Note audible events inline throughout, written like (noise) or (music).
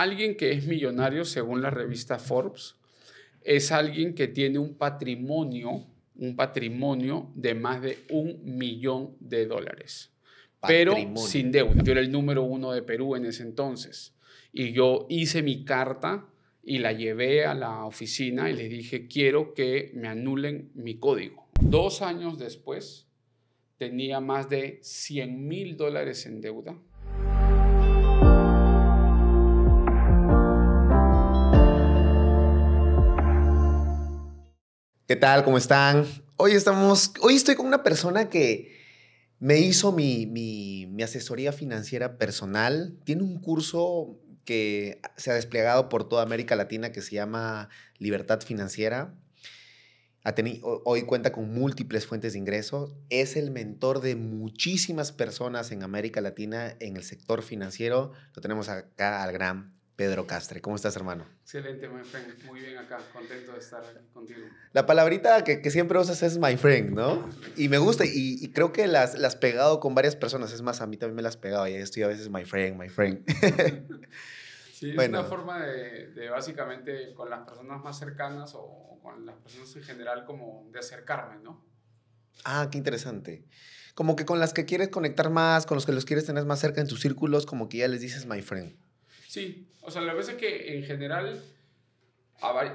Alguien que es millonario, según la revista Forbes, es alguien que tiene un patrimonio, un patrimonio de más de un millón de dólares, pero sin deuda. Yo era el número uno de Perú en ese entonces y yo hice mi carta y la llevé a la oficina y le dije, quiero que me anulen mi código. Dos años después, tenía más de 100 mil dólares en deuda ¿Qué tal? ¿Cómo están? Hoy estamos, hoy estoy con una persona que me hizo mi, asesoría financiera personal. Tiene un curso que se ha desplegado por toda América Latina que se llama Libertad Financiera. hoy cuenta con múltiples fuentes de ingreso. Es el mentor de muchísimas personas en América Latina en el sector financiero. Lo tenemos acá al gran Pedro Castre. ¿Cómo estás, hermano? Excelente, my friend. Muy bien acá. Contento de estar contigo. La palabrita que, que siempre usas es my friend, ¿no? Y me gusta y, creo que las, las pegado con varias personas. Es más, a mí también me las pegado. y estoy a veces my friend, my friend. (laughs) sí, es una forma de, básicamente con las personas más cercanas o con las personas en general como de acercarme, ¿no? Ah, qué interesante como que con las que quieres conectar más, con los que los quieres tener más cerca en tus círculos, como que ya les dices my friend. Sí, o sea, la pasa es que en general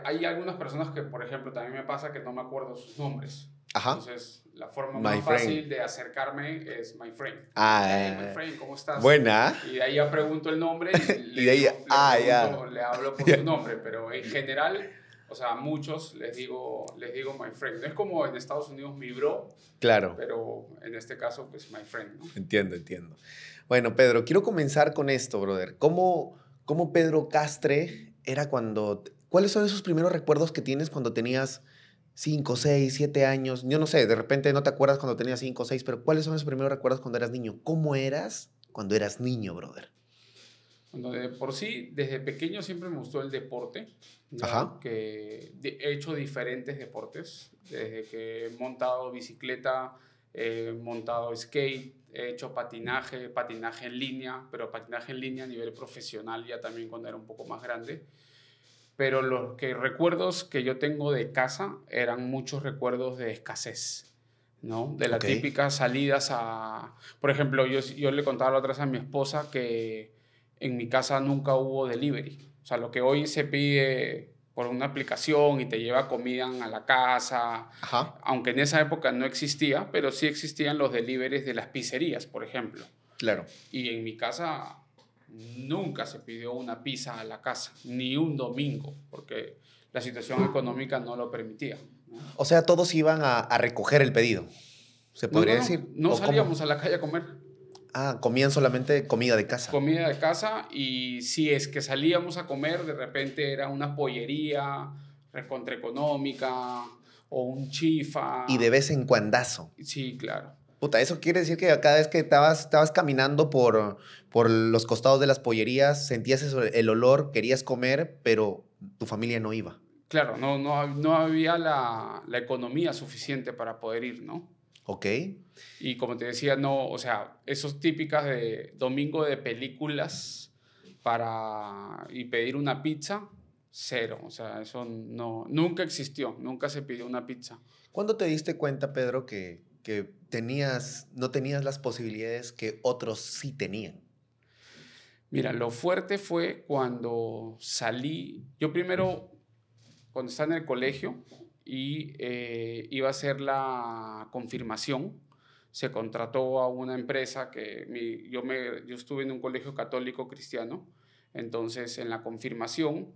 hay algunas personas que, por ejemplo, también me pasa que no me acuerdo sus nombres. Ajá. Entonces, la forma más fácil de acercarme es my friend. Ah, eh. my friend, ¿cómo estás? Buena. Y ahí ya pregunto el nombre y, (laughs) le, ahí, ah, ya le hablo por su (laughs) nombre, pero en general, o sea, a muchos les digo, les digo my friend. No es como en Estados Unidos mi bro. Claro. Pero en este caso, pues my friend. Entiendo, entiendo. Bueno, Pedro, quiero comenzar con esto, brother. ¿Cómo, cómo Pedro Castre era cuando... ¿Cuáles son esos primeros recuerdos que tienes cuando tenías 5, 6, 7 años? Yo no sé, de repente no te acuerdas cuando tenías 5, 6, pero ¿cuáles son esos primeros recuerdos cuando eras niño? ¿Cómo eras cuando eras niño, brother? por sí, desde pequeño siempre me gustó el deporte, Ajá. he hecho diferentes deportes, desde que he montado bicicleta, he montado skate, he hecho patinaje, patinaje en línea, pero patinaje en línea a nivel profesional ya también cuando era un poco más grande. Pero los que recuerdos que yo tengo de casa eran muchos recuerdos de escasez. ¿no? De las típicas salidas a... Por ejemplo, yo, yo le contaba la otra vez a mi esposa que en mi casa nunca hubo delivery. O sea, lo que hoy se pide por una aplicación y te lleva comida a la casa, aunque en esa época no existía, pero sí existían los deliveries de las pizzerías, por ejemplo. Claro. Y en mi casa nunca se pidió una pizza a la casa, ni un domingo, porque la situación económica no lo permitía. O sea, todos iban a, recoger el pedido, se podría decir. No salíamos a la calle a comer. Ah, comían solamente comida de casa. Comida de casa y si es que salíamos a comer, de repente era una pollería, recontraeconómica o un chifa. Y de vez en cuandazo. Sí, claro. Puta, eso quiere decir que cada vez que estabas, estabas caminando por, por los costados de las pollerías, sentías el olor, querías comer, pero tu familia no iba. Claro, no, no, no había la, la economía suficiente para poder ir, ¿no? Ok. Y como te decía, no, o sea, esos típicas de domingo de películas para y pedir una pizza, cero. O sea, eso no, nunca existió, nunca se pidió una pizza. ¿Cuándo te diste cuenta, Pedro, que, que tenías, no tenías las posibilidades que otros sí tenían? Mira, lo fuerte fue cuando salí, yo primero, cuando estaba en el colegio, y eh, iba a ser la confirmación. Se contrató a una empresa que yo, estuve en un colegio católico cristiano, entonces en la confirmación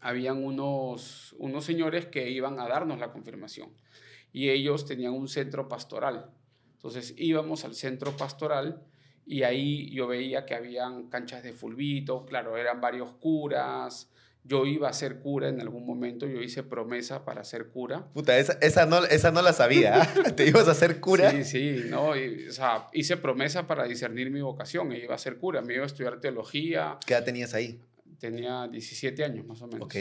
habían unos, unos señores que iban a darnos la confirmación y ellos tenían un centro pastoral. Entonces íbamos al centro pastoral y ahí yo veía que habían canchas de fulbito, claro, eran varios curas, yo iba a ser cura en algún momento, yo hice promesa para ser cura. Puta, esa, no, esa no la sabía. ¿ah? (laughs) ¿Te ibas a ser cura? Sí, sí, no. o sea, hice promesa para discernir mi vocación. E iba a ser cura, me iba a estudiar teología. ¿Qué edad tenías ahí? Tenía 17 años más o menos. Ok.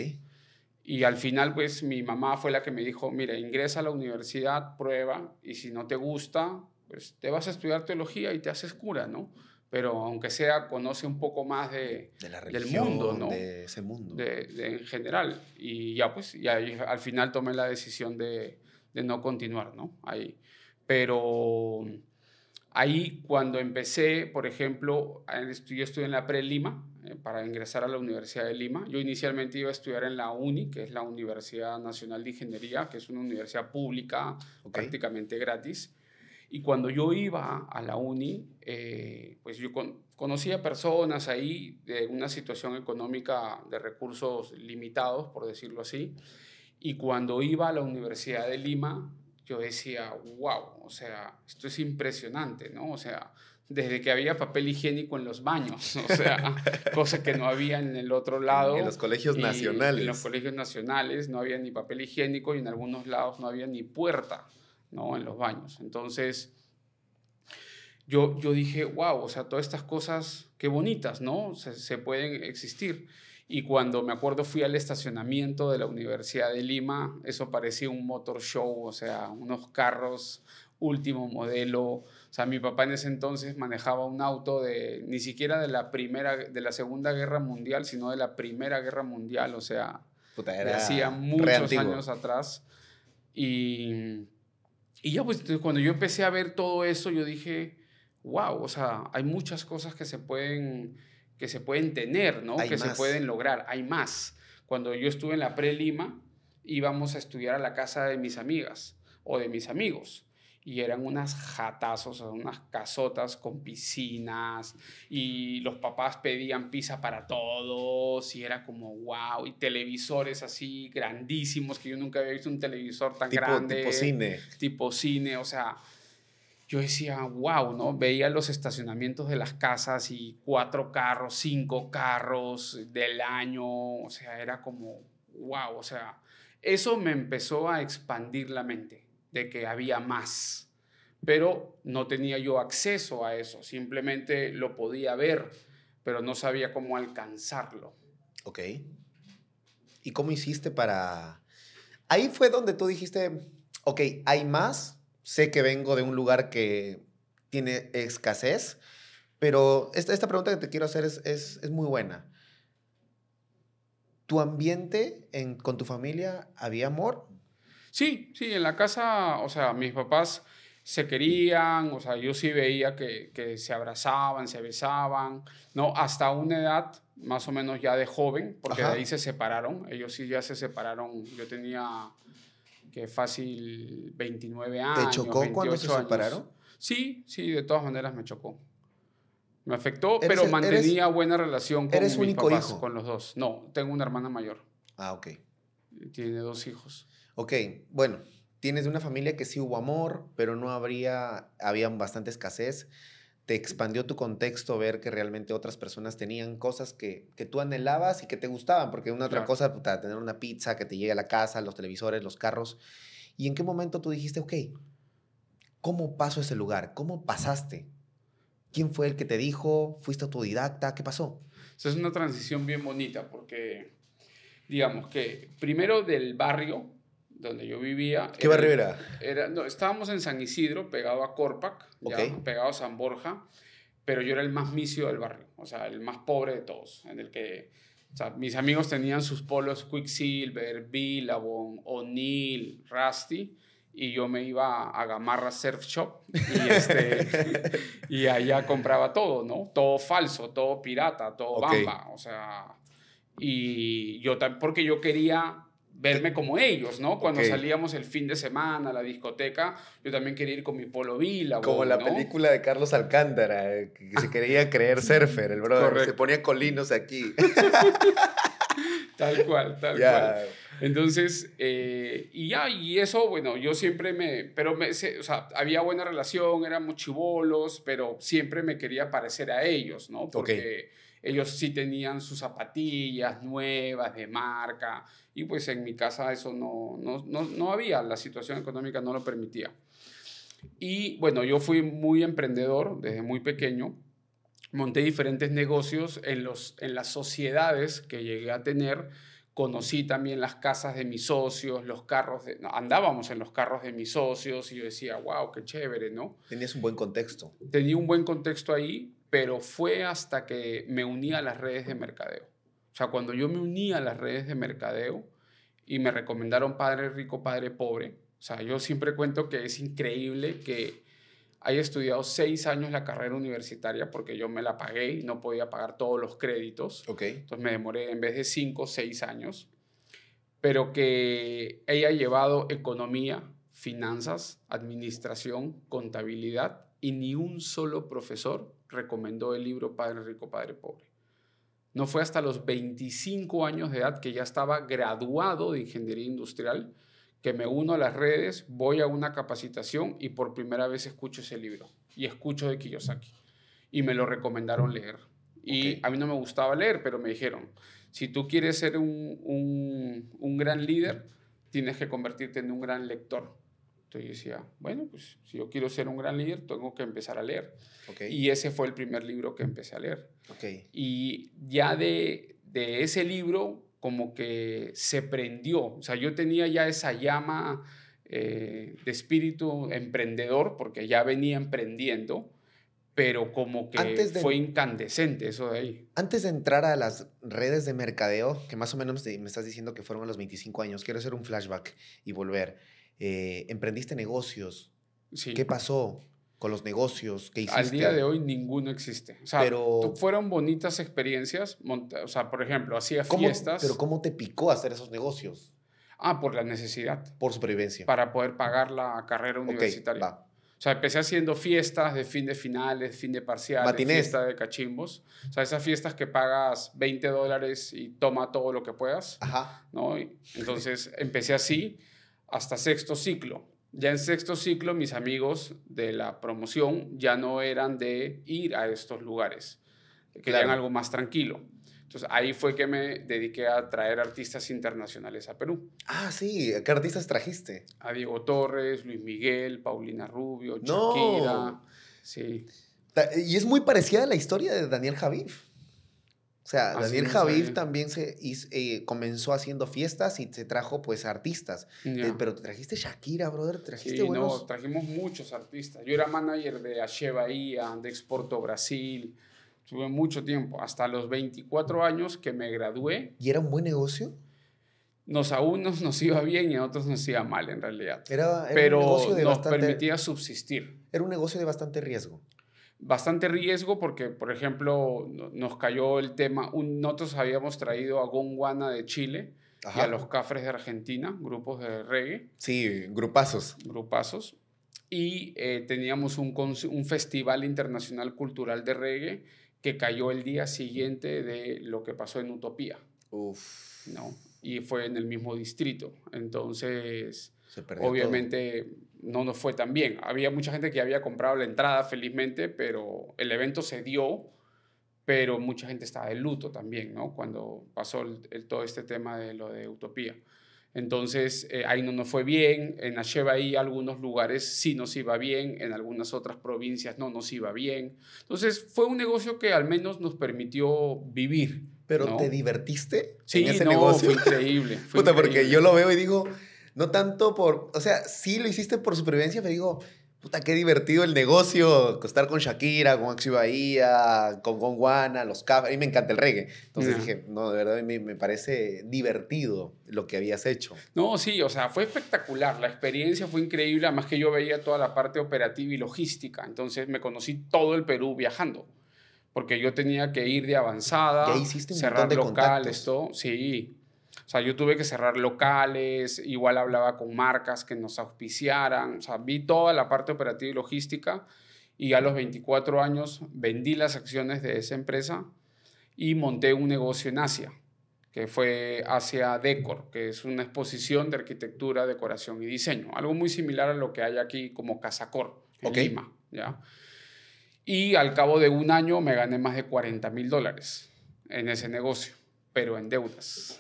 Y al final, pues mi mamá fue la que me dijo: Mira, ingresa a la universidad, prueba, y si no te gusta, pues te vas a estudiar teología y te haces cura, ¿no? pero aunque sea, conoce un poco más de, del mundo, ¿no? De ese mundo. en general. Y ya, pues, ya al final tomé la decisión de, no continuar, ¿no? Ahí. Pero ahí cuando empecé, por ejemplo, yo estudié en la pre-Lima, eh, para ingresar a la Universidad de Lima. Yo inicialmente iba a estudiar en la UNI, que es la Universidad Nacional de Ingeniería, que es una universidad pública prácticamente gratis. Y cuando yo iba a la uni, eh, pues yo conocía personas ahí de una situación económica de recursos limitados, por decirlo así. Y cuando iba a la Universidad de Lima, yo decía, wow, o sea, esto es impresionante, ¿no? O sea, desde que había papel higiénico en los baños, o sea, (laughs) cosa que no había en el otro lado. En los colegios nacionales. En los colegios nacionales no había ni papel higiénico y en algunos lados no había ni puerta. ¿no? En los baños. Entonces, yo, yo dije, wow, o sea, todas estas cosas, qué bonitas, ¿no? Se, pueden existir. Y cuando me acuerdo fui al estacionamiento de la Universidad de Lima, eso parecía un motor show, o sea, unos carros último modelo. O sea, mi papá en ese entonces manejaba un auto de ni siquiera de la primera, de la Segunda Guerra Mundial, sino de la Primera Guerra Mundial, o sea, hacía muchos años atrás. Y y ya, pues cuando yo empecé a ver todo eso, yo dije, wow, o sea, hay muchas cosas que se pueden, que se pueden tener, ¿no? que se pueden lograr, hay más. Cuando yo estuve en la pre-Lima, íbamos a estudiar a la casa de mis amigas o de mis amigos y eran unas jatazos, unas casotas con piscinas y los papás pedían pizza para todos y era como wow y televisores así grandísimos que yo nunca había visto un televisor tan grande tipo cine tipo cine o sea yo decía wow no veía los estacionamientos de las casas y cuatro carros cinco carros del año o sea era como wow o sea eso me empezó a expandir la mente de que había más, pero no tenía yo acceso a eso, simplemente lo podía ver, pero no sabía cómo alcanzarlo. Ok. ¿Y cómo hiciste para...? Ahí fue donde tú dijiste, ok, hay más, sé que vengo de un lugar que tiene escasez, pero esta, esta pregunta que te quiero hacer es, muy buena. ¿Tu ambiente en, con tu familia había amor? Sí, sí, en la casa, o sea, mis papás se querían, o sea, yo sí veía que, se abrazaban, se besaban, ¿no? Hasta una edad más o menos ya de joven, porque de ahí se separaron, ellos sí ya se separaron, yo tenía que fácil 29 años. ¿Te chocó cuando se separaron? Sí, sí, de todas maneras me chocó. Me afectó, pero mantenía buena relación con eres mis único hijo? con los dos. No, tengo una hermana mayor. Ah, ok. Tiene dos hijos ok, bueno, tienes de una familia que sí hubo amor, pero no habría, había bastante escasez. Te expandió tu contexto ver que realmente otras personas tenían cosas que, que tú anhelabas y que te gustaban, porque una otra cosa, puta, tener una pizza que te llegue a la casa, los televisores, los carros. ¿Y en qué momento tú dijiste, ok, ¿cómo pasó ese lugar? ¿Cómo pasaste? ¿Quién fue el que te dijo? ¿Fuiste autodidacta? ¿Qué pasó? Es una transición bien bonita porque, digamos que primero del barrio donde yo vivía. ¿Qué barrio era? estábamos en San Isidro, pegado a Corpac, pegado a San Borja, pero yo era el más misio del barrio, o sea, el más pobre de todos, en el que mis amigos tenían sus polos Quicksilver, Billabong, O'Neill, Rusty, y yo me iba a Gamarra Surf Shop y, este, (laughs) allá compraba todo, ¿no? Todo falso, todo pirata, todo bamba, o sea, y yo también porque yo quería verme como ellos, ¿no? Cuando salíamos el fin de semana a la discoteca, yo también quería ir con mi polo vila. Como la película de Carlos Alcántara, que se quería creer surfer, el brother. Se ponía colinos aquí. tal cual, tal cual. Entonces, eh, y ya, y eso, bueno, yo siempre me, pero me, o sea, había buena relación, éramos chivolos, pero siempre me quería parecer a ellos, ¿no? Porque ellos sí tenían sus zapatillas nuevas de marca y pues en mi casa eso no, no, había, la situación económica no lo permitía. Y bueno, yo fui muy emprendedor desde muy pequeño, monté diferentes negocios en, los, en las sociedades que llegué a tener, conocí también las casas de mis socios, los carros, andábamos en los carros de mis socios y yo decía, wow, qué chévere, ¿no? Tenías un buen contexto. Tenía un buen contexto ahí, pero fue hasta que me uní a las redes de mercadeo. O sea, cuando yo me uní a las redes de mercadeo y me recomendaron padre rico, padre pobre, o sea, yo siempre cuento que es increíble que haya estudiado seis años la carrera universitaria porque yo me la pagué y no podía pagar todos los créditos. Entonces me demoré en vez de cinco, seis años, pero que ella ha llevado economía, finanzas, administración, contabilidad y ni un solo profesor recomendó el libro Padre Rico, Padre Pobre. No fue hasta los 25 años de edad que ya estaba graduado de ingeniería industrial que me uno a las redes, voy a una capacitación y por primera vez escucho ese libro y escucho de Kiyosaki. Y me lo recomendaron leer. Y a mí no me gustaba leer, pero me dijeron, si tú quieres ser un gran líder, tienes que convertirte en un gran lector. Entonces yo decía, bueno, pues si yo quiero ser un gran líder, tengo que empezar a leer. Y ese fue el primer libro que empecé a leer. Y ya de, ese libro como que se prendió. O sea, yo tenía ya esa llama eh, de espíritu emprendedor porque ya venía emprendiendo, pero como que fue incandescente eso de ahí. Antes de entrar a las redes de mercadeo, que más o menos me estás diciendo que fueron los 25 años, quiero hacer un flashback y volver. Eh, emprendiste negocios. Sí. ¿Qué pasó con los negocios que hiciste? Al día de hoy ninguno existe. O sea, pero, fueron bonitas experiencias. O sea, por ejemplo, hacía fiestas. Pero ¿cómo te picó hacer esos negocios? Ah, por la necesidad. Por supervivencia. Para poder pagar la carrera universitaria. o sea, empecé haciendo fiestas de fin de finales, fin de parciales, Matinés. fiesta de cachimbos. O sea, esas fiestas que pagas 20 dólares y toma todo lo que puedas. Ajá. ¿no? entonces empecé así hasta sexto ciclo. Ya en sexto ciclo mis amigos de la promoción ya no eran de ir a estos lugares, querían algo más tranquilo. Entonces ahí fue que me dediqué a traer artistas internacionales a Perú. Ah, sí, ¿qué artistas trajiste? A Diego Torres, Luis Miguel, Paulina Rubio, Chiquita. Y es muy parecida a la historia de Daniel Javif. O sea, Daniel eh. también se eh, comenzó haciendo fiestas y se trajo pues artistas. Eh, pero te trajiste Shakira, brother, ¿Te trajiste sí, buenos... no, trajimos muchos artistas. Yo era manager de Ache Bahía, de Exporto Brasil. Tuve mucho tiempo, hasta los 24 años que me gradué. ¿Y era un buen negocio? Nos, a unos (laughs) nos iba bien y a otros nos iba mal en realidad. Era, pero un negocio de nos permitía subsistir. Era un negocio de bastante riesgo bastante riesgo porque, por ejemplo, nos cayó el tema, un, nosotros habíamos traído a Gonguana de Chile y a los Cafres de Argentina, grupos de reggae. Sí, grupazos. Grupazos. Y eh, teníamos un, un festival internacional cultural de reggae que cayó el día siguiente de lo que pasó en Utopía. Uf. ¿no? Y fue en el mismo distrito. Entonces, obviamente no nos fue tan bien. Había mucha gente que había comprado la entrada, felizmente, pero el evento se dio, pero mucha gente estaba de luto también, ¿no? Cuando pasó el, todo este tema de lo de Utopía. Entonces, eh, ahí no nos fue bien, en Acheva ahí algunos lugares sí nos iba bien, en algunas otras provincias no nos iba bien. Entonces, fue un negocio que al menos nos permitió vivir. ¿Pero te divertiste sí, en ese no, negocio? fue increíble. (laughs) Puta, increíble. porque yo lo veo y digo, no tanto por, o sea, sí lo hiciste por supervivencia, pero digo, puta, qué divertido el negocio, estar con Shakira, con Axi Bahía, con Gonguana, los cafés, a mí me encanta el reggae. Entonces dije, no, de verdad me, me, parece divertido lo que habías hecho. No, sí, o sea, fue espectacular, la experiencia fue increíble, además que yo veía toda la parte operativa y logística, entonces me conocí todo el Perú viajando. Porque yo tenía que ir de avanzada, cerrar locales, todo. Sí, o sea, yo tuve que cerrar locales, igual hablaba con marcas que nos auspiciaran, o sea, vi toda la parte operativa y logística y a los 24 años vendí las acciones de esa empresa y monté un negocio en Asia, que fue Asia Decor, que es una exposición de arquitectura, decoración y diseño, algo muy similar a lo que hay aquí como Casacor en Lima, ¿ya? Y al cabo de un año me gané más de 40 mil dólares en ese negocio pero en deudas.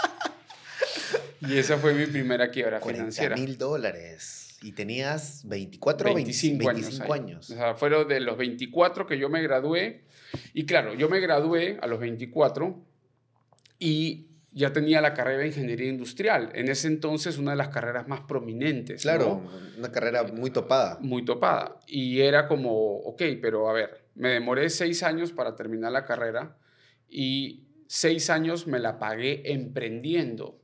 (laughs) y esa fue mi primera quiebra 40 financiera. mil dólares. Y tenías 24 25, 25 años. años. O sea, fueron de los 24 que yo me gradué. Y claro, yo me gradué a los 24 y ya tenía la carrera de ingeniería industrial. En ese entonces, una de las carreras más prominentes. Claro, una carrera muy topada. Muy topada. Y era como, ok, pero a ver, me demoré seis años para terminar la carrera y seis años me la pagué emprendiendo.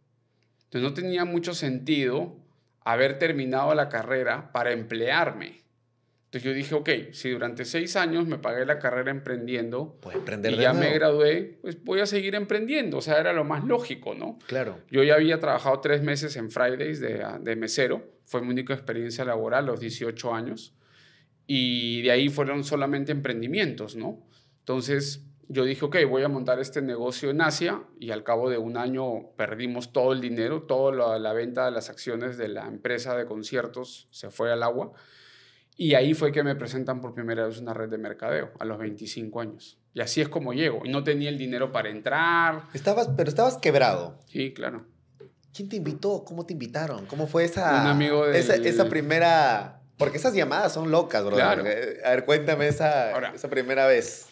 Entonces no tenía mucho sentido haber terminado la carrera para emplearme. Entonces yo dije, ok, si durante seis años me pagué la carrera emprendiendo y ya me gradué, pues voy a seguir emprendiendo. O sea, era lo más lógico, ¿no? Claro. Yo ya había trabajado tres meses en Fridays de, ah, de mesero. Fue mi única experiencia laboral, los 18 años. Y de ahí fueron solamente emprendimientos, ¿no? Entonces, yo dije, ok, voy a montar este negocio en Asia y al cabo de un año perdimos todo el dinero, toda la, venta de las acciones de la empresa de conciertos se fue al agua. Y ahí fue que me presentan por primera vez una red de mercadeo, a los 25 años. Y así es como llego. Y no tenía el dinero para entrar. Estabas, pero estabas quebrado. Sí, claro. ¿Quién te invitó? ¿Cómo te invitaron? ¿Cómo fue esa, esa, primera porque esas llamadas son locas, bro. Eh, a ver, cuéntame esa, esa primera vez.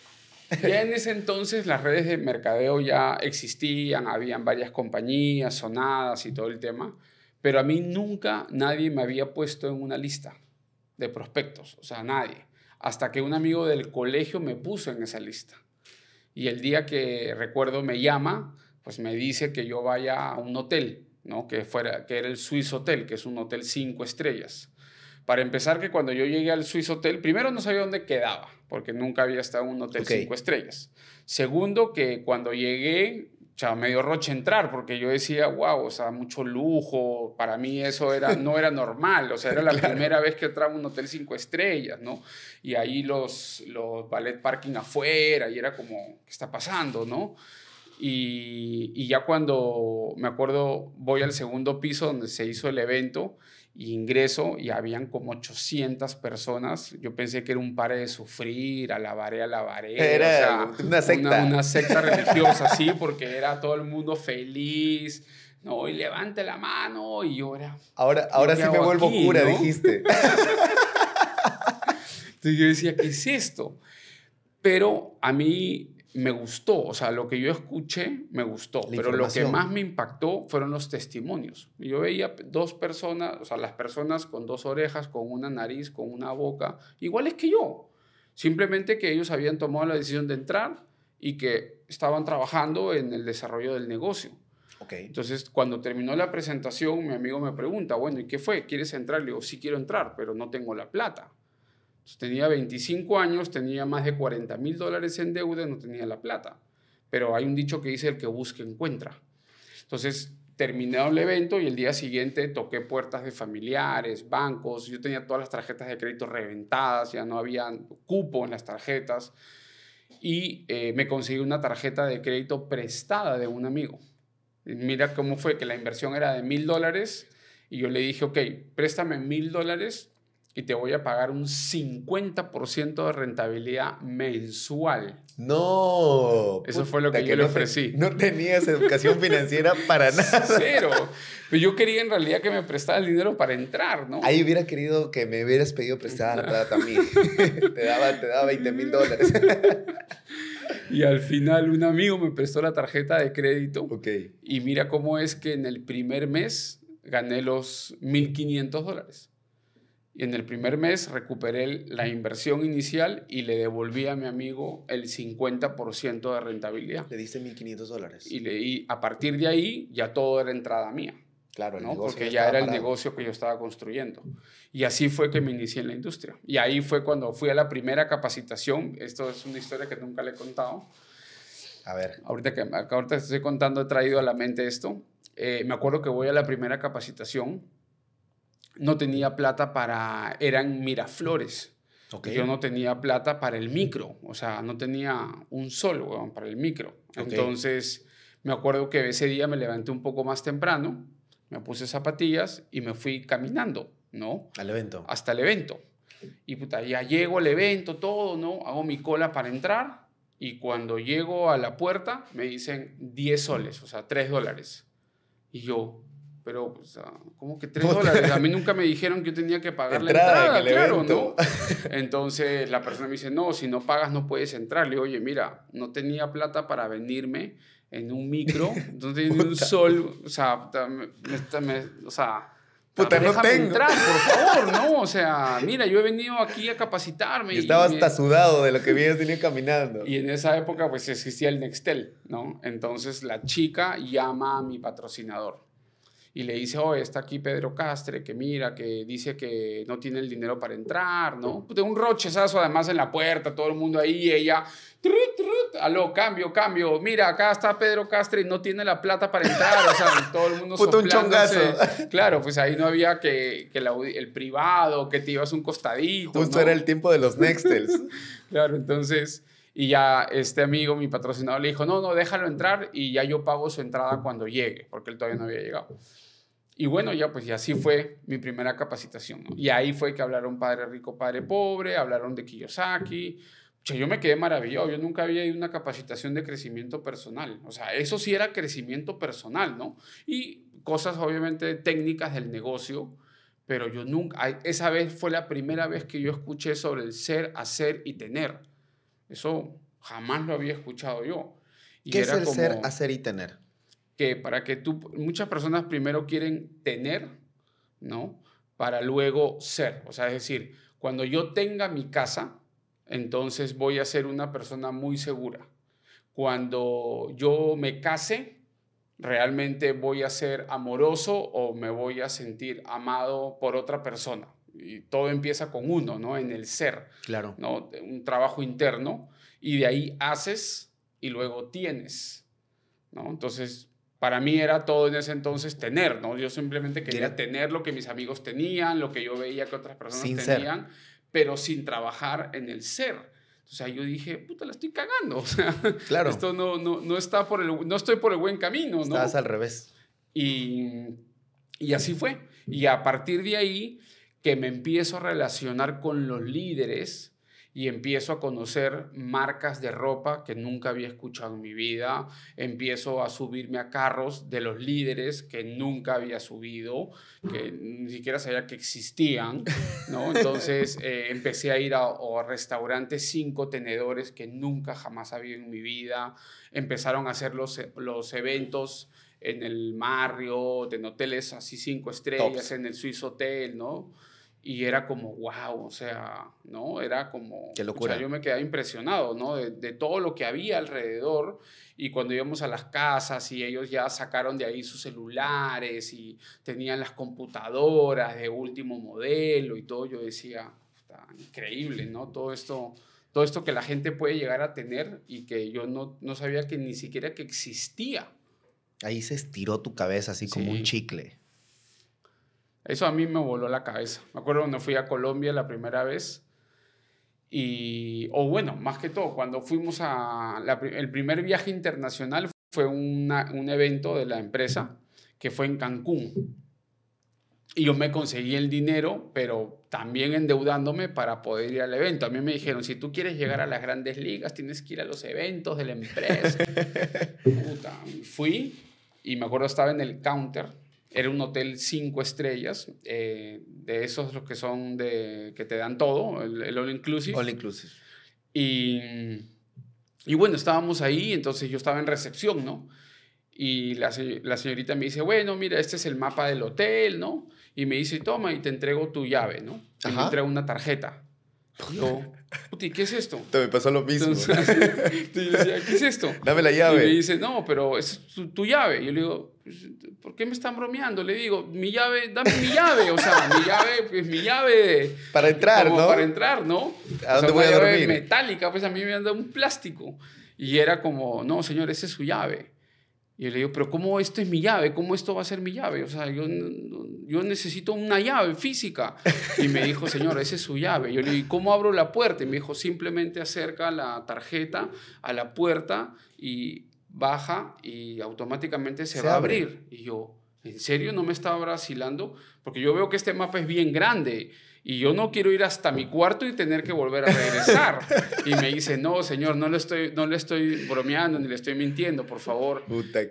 Ya (laughs) en ese entonces las redes de mercadeo ya existían, habían varias compañías sonadas y todo el tema, pero a mí nunca nadie me había puesto en una lista de prospectos, o sea, nadie, hasta que un amigo del colegio me puso en esa lista. Y el día que recuerdo me llama, pues me dice que yo vaya a un hotel, ¿no? que, fuera, que era el Swiss Hotel, que es un hotel cinco estrellas. Para empezar, que cuando yo llegué al Swiss Hotel, primero no sabía dónde quedaba, porque nunca había estado en un hotel cinco estrellas. Segundo, que cuando llegué, sea, me dio roche entrar porque yo decía, wow, o sea, mucho lujo, para mí eso era, (laughs) no era normal, o sea, era la primera vez que entraba en un hotel cinco estrellas, ¿no? Y ahí los, los ballet parking afuera y era como, ¿qué está pasando, no? Y, y ya cuando, me acuerdo, voy al segundo piso donde se hizo el evento ingreso y habían como 800 personas. Yo pensé que era un par de sufrir, alabaré, alabaré. Era una secta. Una, secta (laughs) religiosa, sí, porque era todo el mundo feliz. No, y levante la mano y llora. Ahora, ahora sí me vuelvo cura, dijiste. (laughs) (laughs) Entonces yo decía, ¿qué es esto? Pero a mí me gustó, o sea, lo que yo escuché me gustó, pero lo que más me impactó fueron los testimonios. Yo veía dos personas, o sea, las personas con dos orejas, con una nariz, con una boca, iguales que yo. Simplemente que ellos habían tomado la decisión de entrar y que estaban trabajando en el desarrollo del negocio. Okay. Entonces, cuando terminó la presentación, mi amigo me pregunta, bueno, ¿y qué fue? ¿Quieres entrar? Le digo, sí quiero entrar, pero no tengo la plata tenía 25 años, tenía más de 40 mil dólares en deuda, no tenía la plata. Pero hay un dicho que dice, el que busca encuentra. Entonces, terminado el evento y el día siguiente toqué puertas de familiares, bancos, yo tenía todas las tarjetas de crédito reventadas, ya no había cupo en las tarjetas y eh, me conseguí una tarjeta de crédito prestada de un amigo. mira cómo fue, que la inversión era de mil dólares y yo le dije, ok, préstame mil dólares y te voy a pagar un 50% de rentabilidad mensual. No. Eso fue lo que yo le ofrecí. No, tenías educación financiera para (laughs) nada. Cero. Pero yo quería en realidad que me prestara el dinero para entrar, ¿no? Ahí hubiera querido que me hubieras pedido prestada la a mí. (laughs) te, daba, te daba 20 mil dólares. (laughs) y al final un amigo me prestó la tarjeta de crédito. Ok. Y mira cómo es que en el primer mes gané los 1.500 dólares. Y en el primer mes recuperé la inversión inicial y le devolví a mi amigo el 50% de rentabilidad. Le diste 1.500 dólares. Y, le, a partir de ahí ya todo era entrada mía. Claro, el negocio porque ya era el negocio que yo estaba construyendo. Y así fue que me inicié en la industria. Y ahí fue cuando fui a la primera capacitación. Esto es una historia que nunca le he contado. A ver. Ahorita que ahorita estoy contando, he traído a la mente esto. Eh, me acuerdo que voy a la primera capacitación no tenía plata para, eran Miraflores. Yo no tenía plata para el micro, o sea, no tenía un solo weón, para el micro. Entonces, me acuerdo que ese día me levanté un poco más temprano, me puse zapatillas y me fui caminando, ¿no? Al evento. Hasta el evento. Y puta, ya llego al evento, todo, ¿no? Hago mi cola para entrar y cuando llego a la puerta me dicen 10 soles, o sea, 3 dólares. Y yo, pero, pues, como que tres (laughs) dólares. A mí nunca me dijeron que yo tenía que pagar la entrada, claro, ¿no? (laughs) Entonces la persona me dice, no, si no pagas no puedes entrar. Le digo, oye, mira, no tenía plata para venirme en un micro, no (laughs) tenía un sol, o sea, o sea no tengo. entrar, por favor, ¿no? O sea, mira, yo he venido aquí a capacitarme. estaba hasta sudado de lo que había venido caminando. Y en esa época, pues existía el Nextel, ¿no? Entonces la chica llama a mi patrocinador y le dice, oye, oh, está aquí Pedro Castre, que mira, que dice que no tiene el dinero para entrar, ¿no? De un rochezazo además en la puerta, todo el mundo ahí, y ella, trut, trut, aló, cambio, cambio, mira, acá está Pedro Castre y no tiene la plata para entrar, o sea, todo el mundo Puto un chongazo. Claro, pues ahí no había que, que el privado, que te ibas un costadito. Justo era el tiempo de los Nextels. (laughs) claro, entonces... Y ya este amigo, mi patrocinador, le dijo, no, no, déjalo entrar y ya yo pago su entrada cuando llegue, porque él todavía no había llegado. Y bueno, ya pues y así fue mi primera capacitación. Y ahí fue que hablaron padre rico, padre pobre, hablaron de Kiyosaki. yo me quedé maravillado, yo nunca había ido a una capacitación de crecimiento personal. O sea, eso sí era crecimiento personal, ¿no? Y cosas obviamente técnicas del negocio, pero yo nunca, esa vez fue la primera vez que yo escuché sobre el ser, hacer y tener. Eso jamás lo había escuchado yo. Y ¿Qué es el ser, hacer y tener? Que para que tú, muchas personas primero quieren tener, ¿no? Para luego ser. O sea, es decir, cuando yo tenga mi casa, entonces voy a ser una persona muy segura. Cuando yo me case, realmente voy a ser amoroso o me voy a sentir amado por otra persona y todo empieza con uno, ¿no? En el ser. Claro. ¿no? Un trabajo interno y de ahí haces y luego tienes, ¿no? Entonces, para mí era todo en ese entonces tener, ¿no? Yo simplemente quería tener lo que mis amigos tenían, lo que yo veía que otras personas tenían, pero sin trabajar en el ser. O sea, yo dije, puta, la estoy cagando. (laughs) O sea, claro. esto no, no, está por el, no estoy por el buen camino, ¿no? Estás al revés. Y, y así fue. Y a partir de ahí, que me empiezo a relacionar con los líderes y empiezo a conocer marcas de ropa que nunca había escuchado en mi vida, empiezo a subirme a carros de los líderes que nunca había subido, que ni siquiera sabía que existían, ¿no? (laughs) Entonces eh, empecé a ir a, restaurantes cinco tenedores que nunca jamás había en mi vida, empezaron a hacer los, e, los eventos en el barrio en hoteles así cinco estrellas, en el Swiss Hotel, ¿no? Y era como, wow, o sea, ¿no? Era como... Qué locura. yo me quedaba impresionado, ¿no? De, todo lo que había alrededor. Y cuando íbamos a las casas y ellos ya sacaron de ahí sus celulares y tenían las computadoras de último modelo y todo, yo decía, está increíble, ¿no? Todo esto, todo esto que la gente puede llegar a tener y que yo no, sabía que ni siquiera que existía. Ahí se estiró tu cabeza así como un chicle. Eso a mí me voló la cabeza. Me acuerdo cuando fui a Colombia la primera vez. Y, o bueno, más que todo, cuando fuimos a... el primer viaje internacional fue un evento de la empresa que fue en Cancún. Y yo me conseguí el dinero, pero también endeudándome para poder ir al evento. A mí me dijeron, si tú quieres llegar a las grandes ligas, tienes que ir a los eventos de la empresa. (laughs) fui y me acuerdo estaba en el counter era un hotel cinco estrellas, eh, de esos los que son de que te dan todo, el, all inclusive. All inclusive. Y, y, bueno, estábamos ahí, entonces yo estaba en recepción, ¿no? Y la, la, señorita me dice, bueno, mira, este es el mapa del hotel, ¿no? Y me dice, toma, y te entrego tu llave, ¿no? Y me una tarjeta. Pues no. ¿qué es esto? Te me pasó lo mismo. (laughs) ¿qué es esto? Dame la llave. Y me dice, no, pero es tu, llave. Y yo le digo, pues, ¿por qué me están bromeando? Le digo, mi llave, dame mi llave. O sea, mi llave pues, mi llave. Para entrar, ¿no? Para entrar, ¿no? ¿A dónde voy a dormir? metálica, pues a mí me han dado un plástico. Y era como, no, señor, esa es su llave. Y yo le digo, pero ¿cómo esto es mi llave? ¿Cómo esto va a ser mi llave? O sea, yo, necesito una llave física. Y me dijo, señor, esa es su llave. Yo le digo, ¿cómo abro la puerta? Y me dijo, simplemente acerca la tarjeta a la puerta y baja y automáticamente se, va a abrir. Y yo, ¿en serio no me estaba vacilando? Porque yo veo que este mapa es bien grande y yo no quiero ir hasta mi cuarto y tener que volver a regresar. (laughs) y me dice, no, señor, no le estoy, no le estoy bromeando ni le estoy mintiendo, por favor.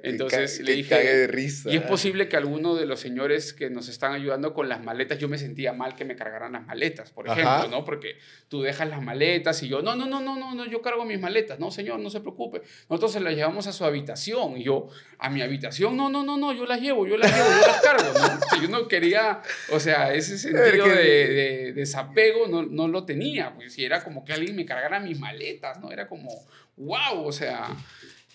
Entonces le dije, de risa. y es posible que alguno de los señores que nos están ayudando con las maletas, yo me sentía mal que me cargaran las maletas, por ejemplo, ¿no? Porque tú dejas las maletas y yo, no, no, no, no, no, no, yo cargo mis maletas, no, señor, no se preocupe. Nosotros se las llevamos a su habitación y yo, a mi habitación, no, no, no, no, yo las llevo, yo las llevo, yo las cargo. (laughs) yo no quería, o sea, ese sentido de desapego no, no, lo tenía, pues si era como que alguien me cargara mis maletas, ¿no? Era como, wow, o sea,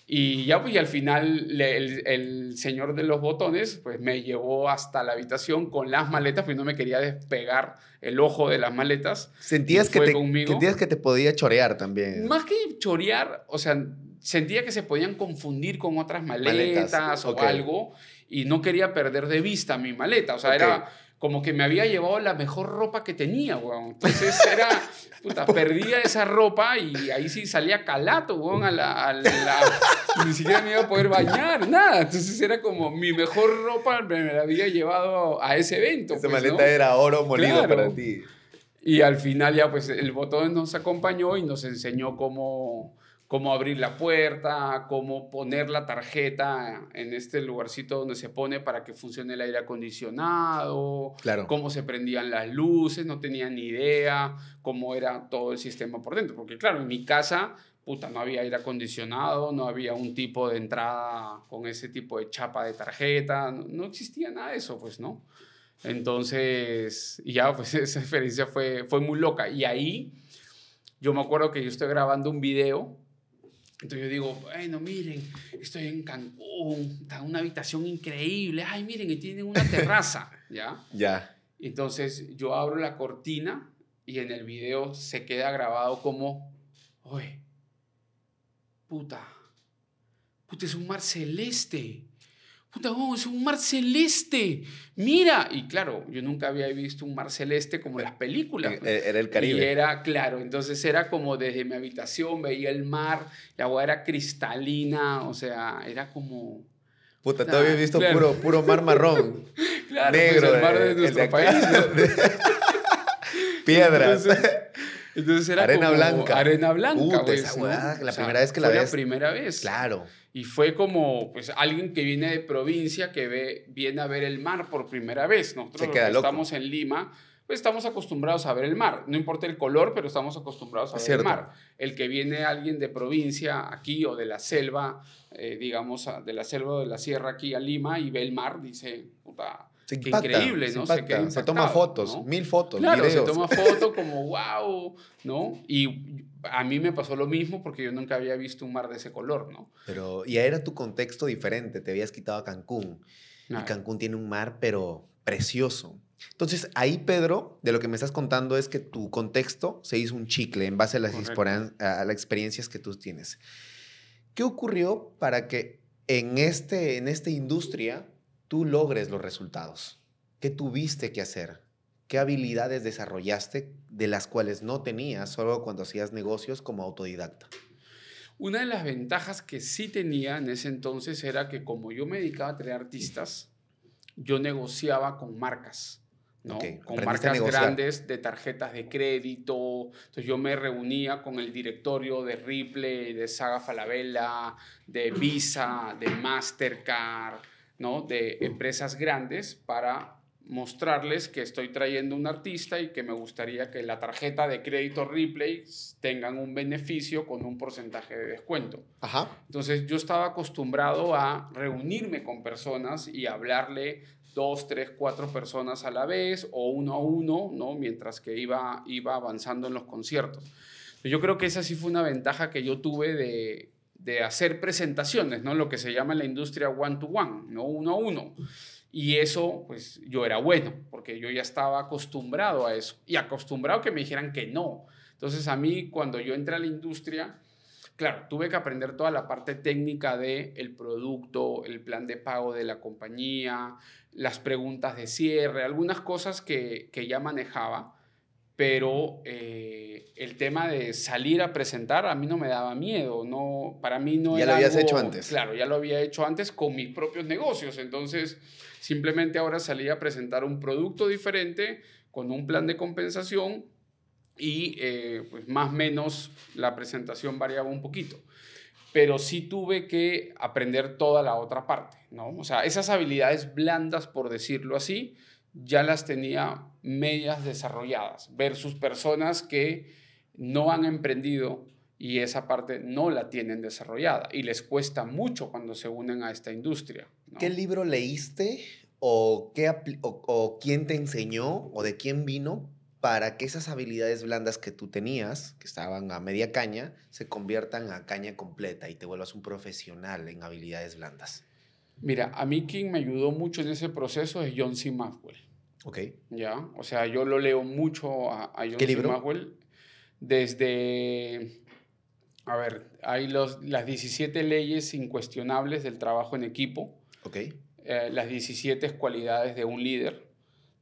y ya pues y al final el, señor de los botones pues me llevó hasta la habitación con las maletas, pues no me quería despegar el ojo de las maletas. ¿Sentías, que te, que te podía chorear también. Más que chorear, o sea, sentía que se podían confundir con otras maletas, o algo y no quería perder de vista mi maleta, o sea, era como que me había llevado la mejor ropa que tenía, weón. (laughs) Entonces era, puta, perdía esa ropa y ahí sí salía calato, weón, a la, (laughs) Ni siquiera me iba a poder bañar, nada. Entonces era como, mi mejor ropa me la había llevado a ese evento. Esa pues, maleta era oro molido para ti. Y al final ya, pues, el botón nos acompañó y nos enseñó cómo cómo abrir la puerta, cómo poner la tarjeta en este lugarcito donde se pone para que funcione el aire acondicionado, claro. cómo se prendían las luces, no tenía ni idea cómo era todo el sistema por dentro, porque claro, en mi casa, puta, no había aire acondicionado, no había un tipo de entrada con ese tipo de chapa de tarjeta, no, existía nada de eso, pues, ¿no? Entonces, ya, pues (laughs) esa experiencia fue, fue muy loca y ahí... Yo me acuerdo que yo estoy grabando un video entonces yo digo, bueno, miren, estoy en Cancún, está una habitación increíble, ay, miren, y tienen una terraza, ¿ya? Ya. Entonces yo abro la cortina y en el video se queda grabado como, uy, puta, puta, es un mar celeste. No, es un mar celeste. Mira. Y claro, yo nunca había visto un mar celeste como en las películas. Eh, pues. eh, era el Caribe. Y era, claro, entonces era como desde mi habitación veía el mar, la agua era cristalina, o sea, era como... Puta, tú visto puro, puro mar marrón. (laughs) claro, pues, negro. el mar eh, de nuestro país. (laughs) Piedras. Entonces, era arena blanca. Arena blanca. esa pues, ¿no? la primera vez que la fue la primera vez. Claro. Y fue como pues, alguien que viene de provincia, que ve, viene a ver el mar por primera vez. Nosotros estamos en Lima, pues estamos acostumbrados a ver el mar. No importa el color, pero estamos acostumbrados a ver el mar. El que viene alguien de provincia aquí o de la selva, eh, digamos, de la selva o de la sierra aquí a Lima y ve el mar, dice, puta, increíble, se ¿no? Se, se, toma fotos, mil fotos, claro, se toma foto como wow, ¿no? Y a mí me pasó lo mismo porque yo nunca había visto un mar de ese color, ¿no? Pero ya era tu contexto diferente, te habías quitado a Cancún. Y Cancún tiene un mar, pero precioso. Entonces, ahí, Pedro, de lo que me estás contando es que tu contexto se hizo un chicle en base a las, a las experiencias que tú tienes. ¿Qué ocurrió para que en, este, en esta industria tú logres los resultados? ¿Qué tuviste que hacer? ¿Qué habilidades desarrollaste de las cuales no tenías solo cuando hacías negocios como autodidacta? Una de las ventajas que sí tenía en ese entonces era que como yo me dedicaba a crear artistas, yo negociaba con marcas. ¿no? Con marcas grandes de tarjetas de crédito. Entonces yo me reunía con el directorio de Ripley, de Saga Falabella, de Visa, de Mastercard, ¿no? De empresas grandes para mostrarles que estoy trayendo un artista y que me gustaría que la tarjeta de crédito Ripley tengan un beneficio con un porcentaje de descuento. Ajá. Entonces yo estaba acostumbrado a reunirme con personas y hablarle dos, tres, cuatro personas a la vez o uno a uno, ¿no? Mientras que iba, iba avanzando en los conciertos. Yo creo que esa sí fue una ventaja que yo tuve de, de hacer presentaciones, ¿no? Lo que se llama en la industria one-to-one, one, to one no uno a uno. Y eso, pues yo era bueno, porque yo ya estaba acostumbrado a eso y acostumbrado que me dijeran que no. Entonces a mí, cuando yo entré a la industria, claro, tuve que aprender toda la parte técnica del el producto, el plan de pago de la compañía, las preguntas de cierre, algunas cosas que, que ya manejaba, pero eh, el tema de salir a presentar a mí no me daba miedo, no, para mí no ya era... Ya lo habías hecho antes. Claro, ya lo había hecho antes con mis propios negocios, entonces Simplemente ahora salí a presentar un producto diferente con un plan de compensación y eh, pues más o menos la presentación variaba un poquito. Pero sí tuve que aprender toda la otra parte, ¿no? O sea, esas habilidades blandas, por decirlo así, ya las tenía medias desarrolladas versus personas que no han emprendido y esa parte no la tienen desarrollada y les cuesta mucho cuando se unen a esta industria. ¿Qué libro leíste o, qué o, quién te enseñó o de quién vino para que esas habilidades blandas que tú tenías, que estaban a media caña, se conviertan a caña completa y te vuelvas un profesional en habilidades blandas? Mira, a mí quien me ayudó mucho en ese proceso es John C. Maxwell. Ok. Ya, o sea, yo lo leo mucho a, a John C. Libro? Desde, a ver, hay las 17 leyes incuestionables del trabajo en equipo eh, las 17 cualidades de un líder.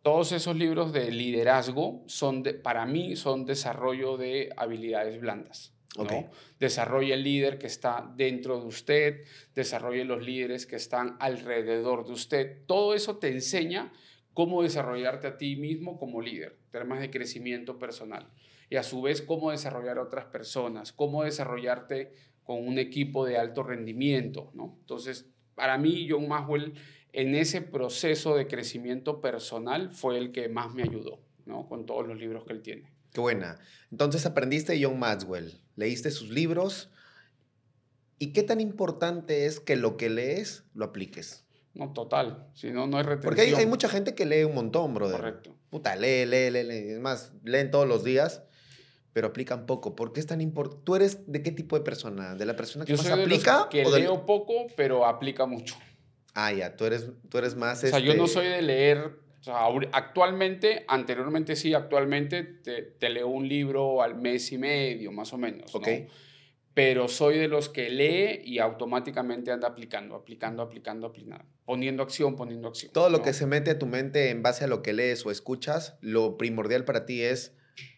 Todos esos libros de liderazgo son para mí son desarrollo de habilidades blandas. ¿no? el líder que está dentro de usted, desarrolle los líderes que están alrededor de usted. Todo eso te enseña cómo desarrollarte a ti mismo como líder, temas de crecimiento personal. Y a su vez, cómo desarrollar a otras personas, cómo desarrollarte con un equipo de alto rendimiento. ¿no? Entonces, para mí John Maxwell en ese proceso de crecimiento personal fue el que más me ayudó, ¿no? Con todos los libros que él tiene. Qué buena. Entonces aprendiste John Maxwell, leíste sus libros. ¿Y qué tan importante es que lo que lees lo apliques? No, total. Si no, no hay retención. Porque hay, mucha gente que lee un montón, brother. Correcto. Puta, lee, lee, lee, lee. Es más, leen todos los días pero aplican poco. ¿Por qué es tan importante? ¿Tú eres de qué tipo de persona? ¿De la persona que Yo más soy aplica? De los que leo poco, pero aplica mucho. Ah, ya, tú eres, tú eres más... O sea, yo no este soy de leer... O sea, actualmente, anteriormente sí, actualmente te, leo un libro al mes y medio, más o menos. Ok. Pero soy de los que lee y automáticamente anda aplicando, aplicando, aplicando, aplicando, poniendo acción, poniendo acción. Todo lo que se mete a tu mente en base a lo que lees o escuchas, lo primordial para ti es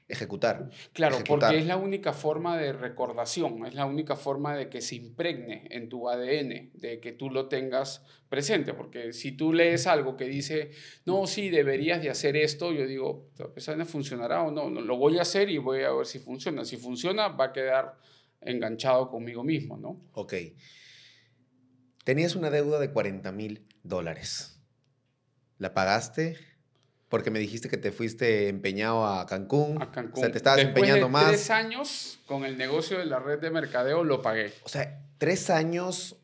ejecutar. Claro, porque es la única forma de recordación, es la única forma de que se impregne en tu ADN, de que tú lo tengas presente, porque si tú lees algo que dice, no, sí, deberías de hacer esto, yo digo, ¿esa no funcionará o no? no? Lo voy a hacer y voy a ver si funciona. Si funciona, va a quedar enganchado conmigo mismo, ¿no? Ok. Tenías una deuda de 40 mil dólares. La pagaste, porque me dijiste que te fuiste empeñado a Cancún. A Cancún. O sea, te estabas empeñando de más. Tres años con el negocio de la red de mercadeo lo pagué. O sea, tres años.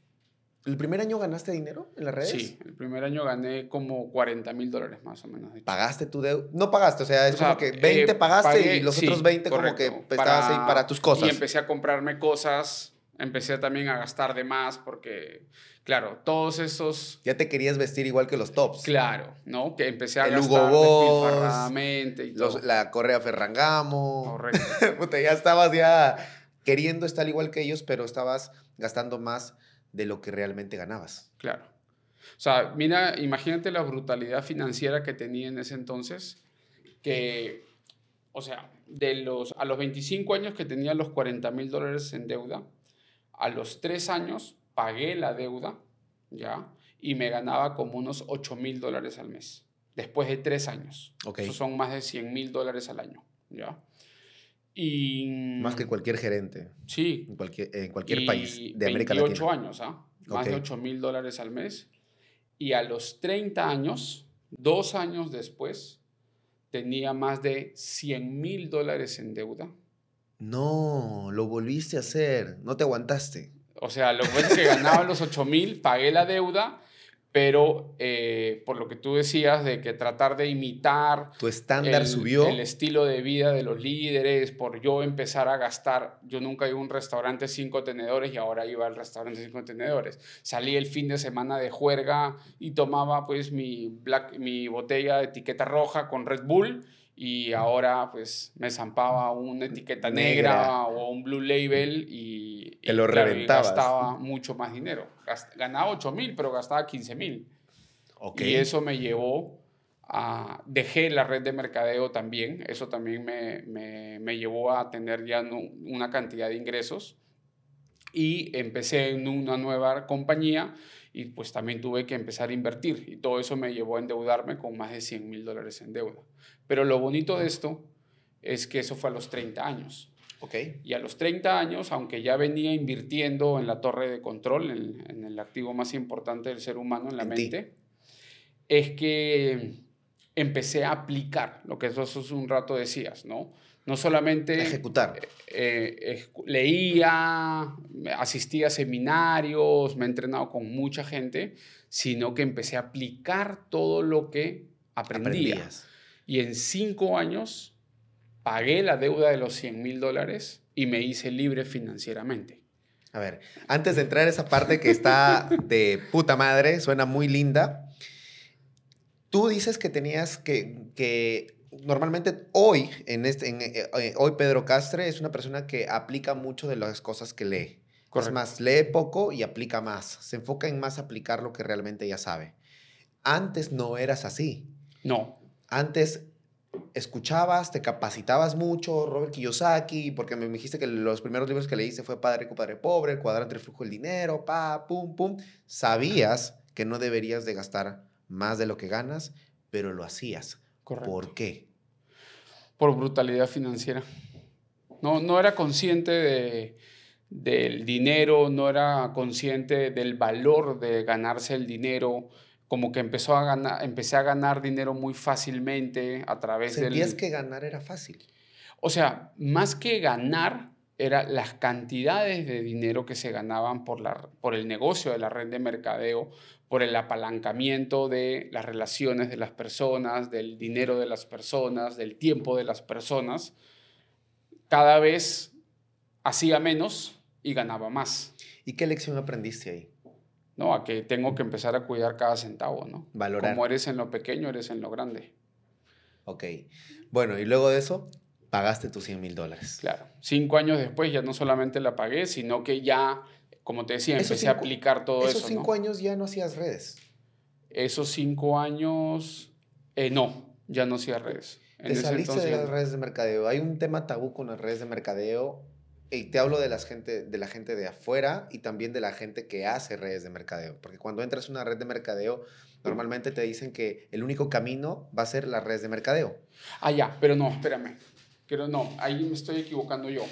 ¿El primer año ganaste dinero en las redes? Sí, el primer año gané como 40 mil dólares más o menos. ¿Pagaste tu deuda? No pagaste, o sea, es como que 20 eh, pagaste y los otros 20 como que estabas ahí para tus cosas. Y empecé a comprarme cosas, empecé también a gastar de más porque Claro, todos esos... Ya te querías vestir igual que los tops. Claro, ¿no? Que empecé a el Hugo la correa Ferrangamo. Correcto. (laughs) ya estabas ya queriendo estar igual que ellos, pero estabas gastando más de lo que realmente ganabas. Claro. O sea, mira, imagínate la brutalidad financiera que tenía en ese entonces, que, o sea, de los, a los 25 años que tenía los 40 mil dólares en deuda, a los 3 años pagué la deuda, ¿ya? Y me ganaba como unos 8 mil dólares al mes, después de tres años. Eso son más de 100 mil dólares al año, ¿ya? Y, más que cualquier gerente. Sí. En cualquier, en cualquier país de América Latina. años, ¿ah? Más de 8 mil dólares al mes. Y a los 30 años, dos años después, tenía más de 100 mil dólares en deuda. No, lo volviste a hacer, no te aguantaste. O sea, lo que ganaba los 8 mil, pagué la deuda, pero eh, por lo que tú decías de que tratar de imitar... Tu estándar subió. El estilo de vida de los líderes, por yo empezar a gastar. Yo nunca iba a un restaurante cinco tenedores y ahora iba al restaurante cinco tenedores. Salí el fin de semana de juerga y tomaba pues mi, mi botella de etiqueta roja con Red Bull y ahora pues me zampaba una etiqueta negra, o un blue label y, gastaba mucho más dinero. Ganaba 8 mil, pero gastaba 15 mil. Y eso me llevó a... Dejé la red de mercadeo también, eso también me, me, me llevó a tener ya una cantidad de ingresos y empecé en una nueva compañía y pues también tuve que empezar a invertir y todo eso me llevó a endeudarme con más de 100 mil dólares en deuda. Pero lo bonito de esto es que eso fue a los 30 años. Y a los 30 años, aunque ya venía invirtiendo en la torre de control, en, el activo más importante del ser humano, en la mente, es que empecé a aplicar lo que eso hace un rato decías, ¿no? no solamente... Ejecutar. Eh, eh, leía, asistía a seminarios, me he entrenado con mucha gente, sino que empecé a aplicar todo lo que aprendía. Y en cinco años pagué la deuda de los 100 mil dólares y me hice libre financieramente. A ver, antes de entrar a esa parte que está de puta madre, suena muy linda, tú dices que tenías que, que normalmente hoy, en este, eh, eh, hoy Pedro Castre es una persona que aplica mucho de las cosas que lee. Es más, lee poco y aplica más. Se enfoca en más aplicar lo que realmente ya sabe. Antes no eras así. No. Antes escuchabas, te capacitabas mucho, Robert Kiyosaki, porque me dijiste que los primeros libros que leíste fue Padre Rico, Padre Pobre, Cuadrante Flujo del Dinero, pa, pum, pum. Sabías que no deberías de gastar más de lo que ganas, pero lo hacías ¿Por qué? Por brutalidad financiera. No, no era consciente del dinero, no era consciente del valor de ganarse el dinero, como que empezó a ganar, empecé a ganar dinero muy fácilmente a través de... Sentías que ganar era fácil. O sea, más que ganar, era las cantidades de dinero que se ganaban por, la, por el negocio de la red de mercadeo, por el apalancamiento de las relaciones de las personas, del dinero de las personas, del tiempo de las personas, cada vez hacía menos y ganaba más. ¿Y qué lección aprendiste ahí? No, a que tengo que empezar a cuidar cada centavo, ¿no? Valorar. Como eres en lo pequeño, eres en lo grande. Ok. Bueno, y luego de eso, pagaste tus 100 mil dólares. Claro, cinco años después ya no solamente la pagué, sino que ya, como te decía, empecé a aplicar todo eso. Esos cinco años ya no hacías redes. Esos cinco años, eh, no, ya no hacía redes. te saliste de las redes de mercadeo. Hay un tema tabú con las redes de mercadeo y te hablo de, las gente, de la gente de afuera y también de la gente que hace redes de mercadeo. Porque cuando entras en una red de mercadeo, normalmente te dicen que el único camino va a ser las redes de mercadeo. Ah, ya, pero no, espérame. Pero no, ahí me estoy equivocando yo.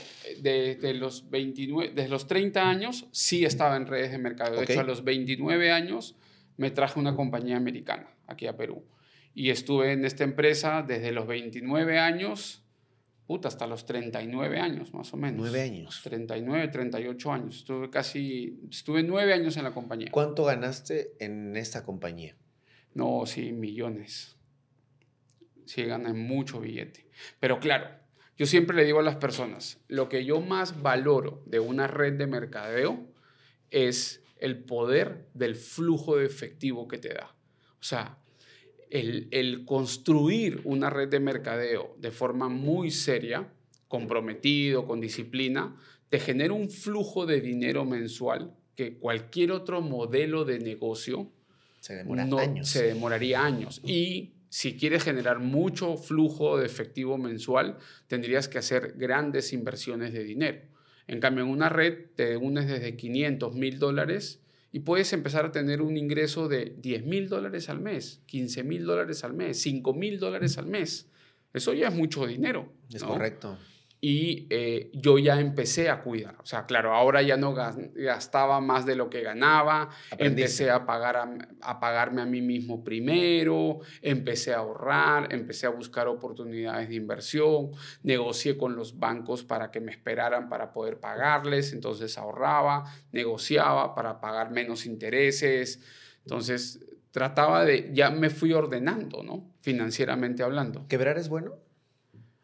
desde eh, los 29, desde los 30 años sí estaba en redes de mercado. De hecho, a los 29 años me traje una compañía americana aquí a Perú. Y estuve en esta empresa desde los 29 años, hasta los 39 años más o menos. ¿Nueve años. 39, 38 años. Estuve casi, estuve nueve años en la compañía. ¿Cuánto ganaste en esta compañía? No, sí, millones. Sí, gané mucho billete. Pero claro, yo siempre le digo a las personas, lo que yo más valoro de una red de mercadeo es el poder del flujo de efectivo que te da. O sea, el, construir una red de mercadeo de forma muy seria, comprometido, con disciplina, te genera un flujo de dinero mensual que cualquier otro modelo de negocio se, demora se demoraría años. Y si quieres generar mucho flujo de efectivo mensual, tendrías que hacer grandes inversiones de dinero. En cambio, en una red te unes desde 500 mil dólares y puedes empezar a tener un ingreso de 10 mil dólares al mes, 15 mil dólares al mes, 5 mil dólares al mes. Eso ya es mucho dinero. Es correcto y eh, yo ya empecé a cuidar. O sea, claro, ahora ya no gastaba más de lo que ganaba, empecé a, pagar a, pagarme a mí mismo primero, empecé a ahorrar, empecé a buscar oportunidades de inversión, negocié con los bancos para que me esperaran para poder pagarles, entonces ahorraba, negociaba para pagar menos intereses, entonces trataba de, ya me fui ordenando, ¿no? Financieramente hablando. ¿Quebrar es bueno?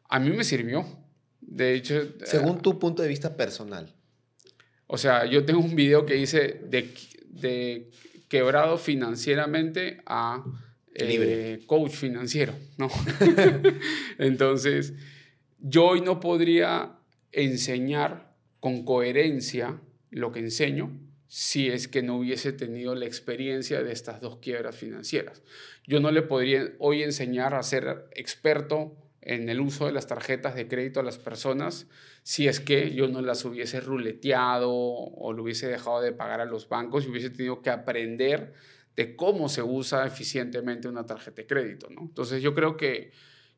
A mí me sirvió de hecho... Según eh, tu punto de vista personal. O sea, yo tengo un video que dice de, quebrado financieramente a eh, coach financiero, ¿no? (laughs) (laughs) Entonces, yo hoy no podría enseñar con coherencia lo que enseño si es que no hubiese tenido la experiencia de estas dos quiebras financieras. Yo no le podría hoy enseñar a ser experto en el uso de las tarjetas de crédito a las personas si es que yo no las hubiese ruleteado o lo hubiese dejado de pagar a los bancos y hubiese tenido que aprender de cómo se usa eficientemente una tarjeta de crédito. ¿no? Entonces yo creo que,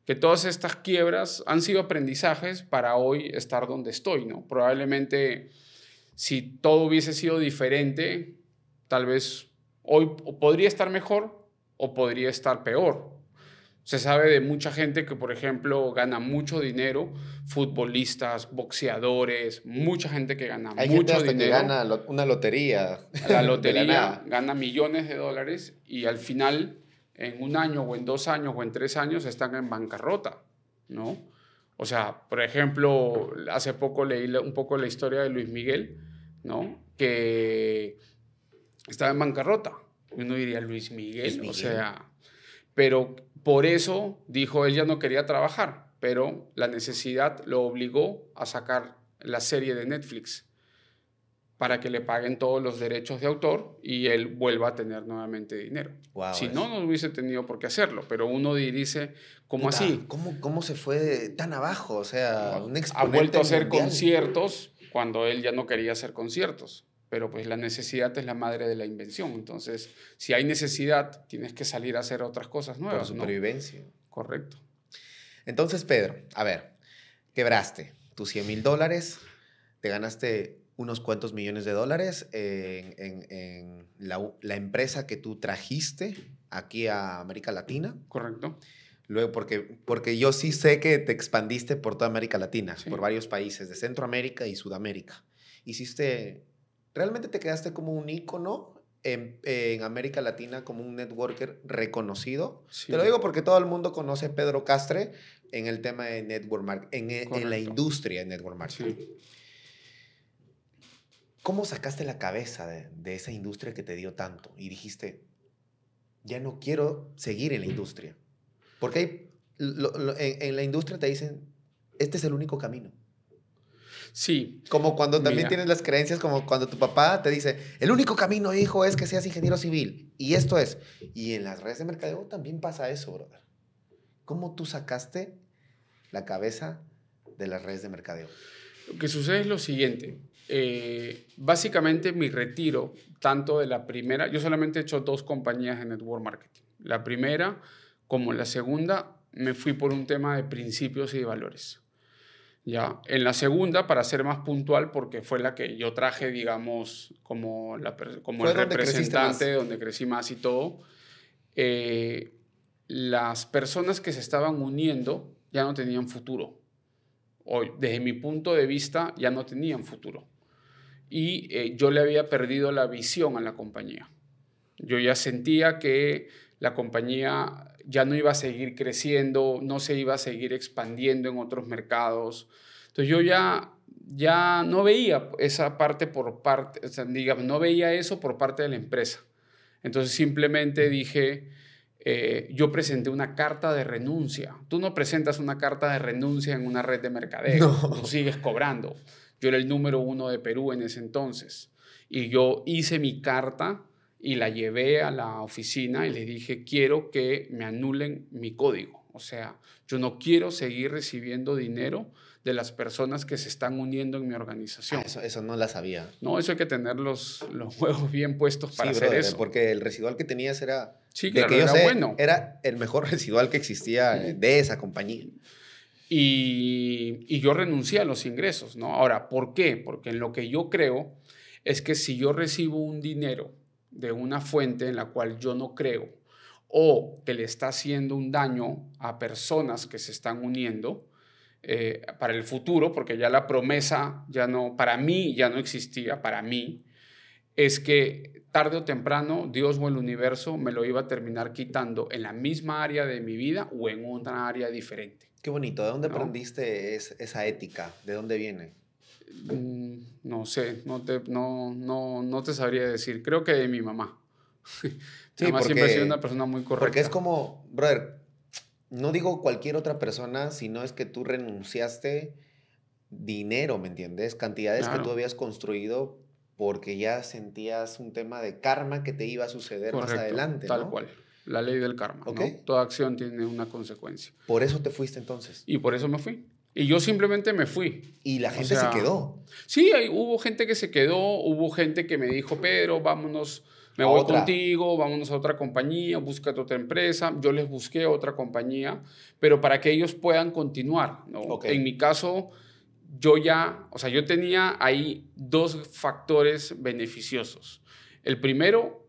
que todas estas quiebras han sido aprendizajes para hoy estar donde estoy. ¿no? Probablemente si todo hubiese sido diferente, tal vez hoy podría estar mejor o podría estar peor se sabe de mucha gente que, por ejemplo, gana mucho dinero, futbolistas, boxeadores, mucha gente que gana Hay mucho gente Que gana una lotería. La lotería gana millones de dólares y al final, en un año o en dos años o en tres años, están en bancarrota, ¿no? O sea, por ejemplo, hace poco leí un poco la historia de Luis Miguel, ¿no? Que estaba en bancarrota. Uno diría Luis Miguel. o sea, pero por eso, dijo, él ya no quería trabajar, pero la necesidad lo obligó a sacar la serie de Netflix para que le paguen todos los derechos de autor y él vuelva a tener nuevamente dinero. si no, no hubiese tenido por qué hacerlo, pero uno dice, ¿cómo así? ¿cómo, ¿Cómo se fue tan abajo? O sea, Ha vuelto a hacer conciertos cuando él ya no quería hacer conciertos pero pues la necesidad es la madre de la invención. Entonces, si hay necesidad, tienes que salir a hacer otras cosas nuevas. Por supervivencia. Correcto. Entonces, Pedro, a ver, quebraste tus 100 mil dólares, te ganaste unos cuantos millones de dólares en, la, empresa que tú trajiste aquí a América Latina. Correcto. Luego, porque, porque yo sí sé que te expandiste por toda América Latina, por varios países de Centroamérica y Sudamérica. Hiciste realmente te quedaste como un ícono en, América Latina como un networker reconocido. Te lo digo porque todo el mundo conoce a Pedro Castre en el tema de network marketing, en, la industria de network marketing. ¿Cómo sacaste la cabeza de, esa industria que te dio tanto y dijiste, ya no quiero seguir en la industria? Porque en la industria te dicen, este es el único camino. Sí. Como cuando también tienes las creencias, como cuando tu papá te dice, el único camino, hijo, es que seas ingeniero civil. Y esto es. Y en las redes de mercadeo también pasa eso, brother. ¿Cómo tú sacaste la cabeza de las redes de mercadeo? Lo que sucede es lo siguiente. Eh, básicamente mi retiro, tanto de la primera, yo solamente he hecho dos compañías en network marketing. La primera como la segunda, me fui por un tema de principios y de valores. Ya. En la segunda, para ser más puntual, porque fue la que yo traje, digamos, como, la, como el representante, donde crecí más y todo, eh, las personas que se estaban uniendo ya no tenían futuro. Hoy, desde mi punto de vista, ya no tenían futuro. Y eh, yo le había perdido la visión a la compañía. Yo ya sentía que la compañía ya no iba a seguir creciendo, no se iba a seguir expandiendo en otros mercados. Entonces yo ya, ya no veía esa parte por parte, digamos, no veía eso por parte de la empresa. Entonces simplemente dije, eh, yo presenté una carta de renuncia. Tú no presentas una carta de renuncia en una red de mercadeo, no. tú sigues cobrando. Yo era el número uno de Perú en ese entonces. Y yo hice mi carta y la llevé a la oficina y le dije, quiero que me anulen mi código. O sea, yo no quiero seguir recibiendo dinero de las personas que se están uniendo en mi organización. Ah, eso, no la sabía. No, eso hay que tener los, los huevos bien puestos para hacer eso. Porque el residual que tenías era... bueno. Era el mejor (laughs) residual que existía de esa compañía. Y, yo renuncié a los ingresos, ¿no? Ahora, ¿por qué? Porque lo que yo creo es que si yo recibo un dinero de una fuente en la cual yo no creo o que le está haciendo un daño a personas que se están uniendo eh, para el futuro, porque ya la promesa ya no, para mí ya no existía, para mí, es que tarde o temprano Dios o el universo me lo iba a terminar quitando en la misma área de mi vida o en otra área diferente. Qué bonito, ¿de dónde aprendiste esa ética? ¿De dónde viene? Mm, no sé, no te, no, no, no te sabría decir. Creo que de (laughs) mi mamá. siempre ha sido una persona muy correcta. Porque es como, brother, no digo cualquier otra persona, sino es que tú renunciaste dinero, ¿me entiendes? Cantidades que tú habías construido porque ya sentías un tema de karma que te iba a suceder más adelante. Tal cual. La ley del karma. Toda acción tiene una consecuencia. Por eso te fuiste entonces. Y por eso me fui. Y yo simplemente me fui. Y la gente se quedó. Sí, hubo gente que se quedó, hubo gente que me dijo, Pedro, vámonos, me voy contigo, vámonos a otra compañía, busca otra empresa. Yo les busqué otra compañía, pero para que ellos puedan continuar. En mi caso, yo ya, o sea, yo tenía ahí dos factores beneficiosos. El primero,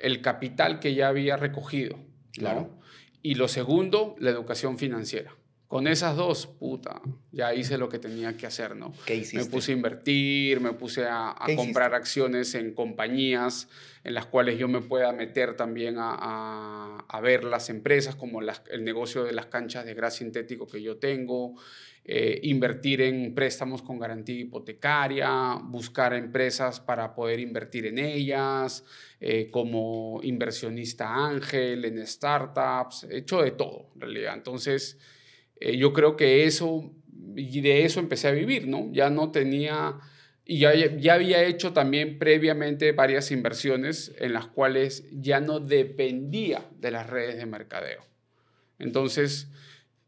el capital que ya había recogido. Claro. Y lo segundo, la educación financiera. Con esas dos, puta, ya hice lo que tenía que hacer, ¿no? Me puse a invertir, me puse a, comprar acciones en compañías en las cuales yo me pueda meter también a, ver las empresas, como el negocio de las canchas de grasa sintético que yo tengo, eh, invertir en préstamos con garantía hipotecaria, buscar empresas para poder invertir en ellas, eh, como inversionista ángel, en startups, hecho de todo, en realidad. Entonces, eh, yo creo que eso, y de eso empecé a vivir, ¿no? Ya no tenía, y ya, ya había hecho también previamente varias inversiones en las cuales ya no dependía de las redes de mercadeo. Entonces,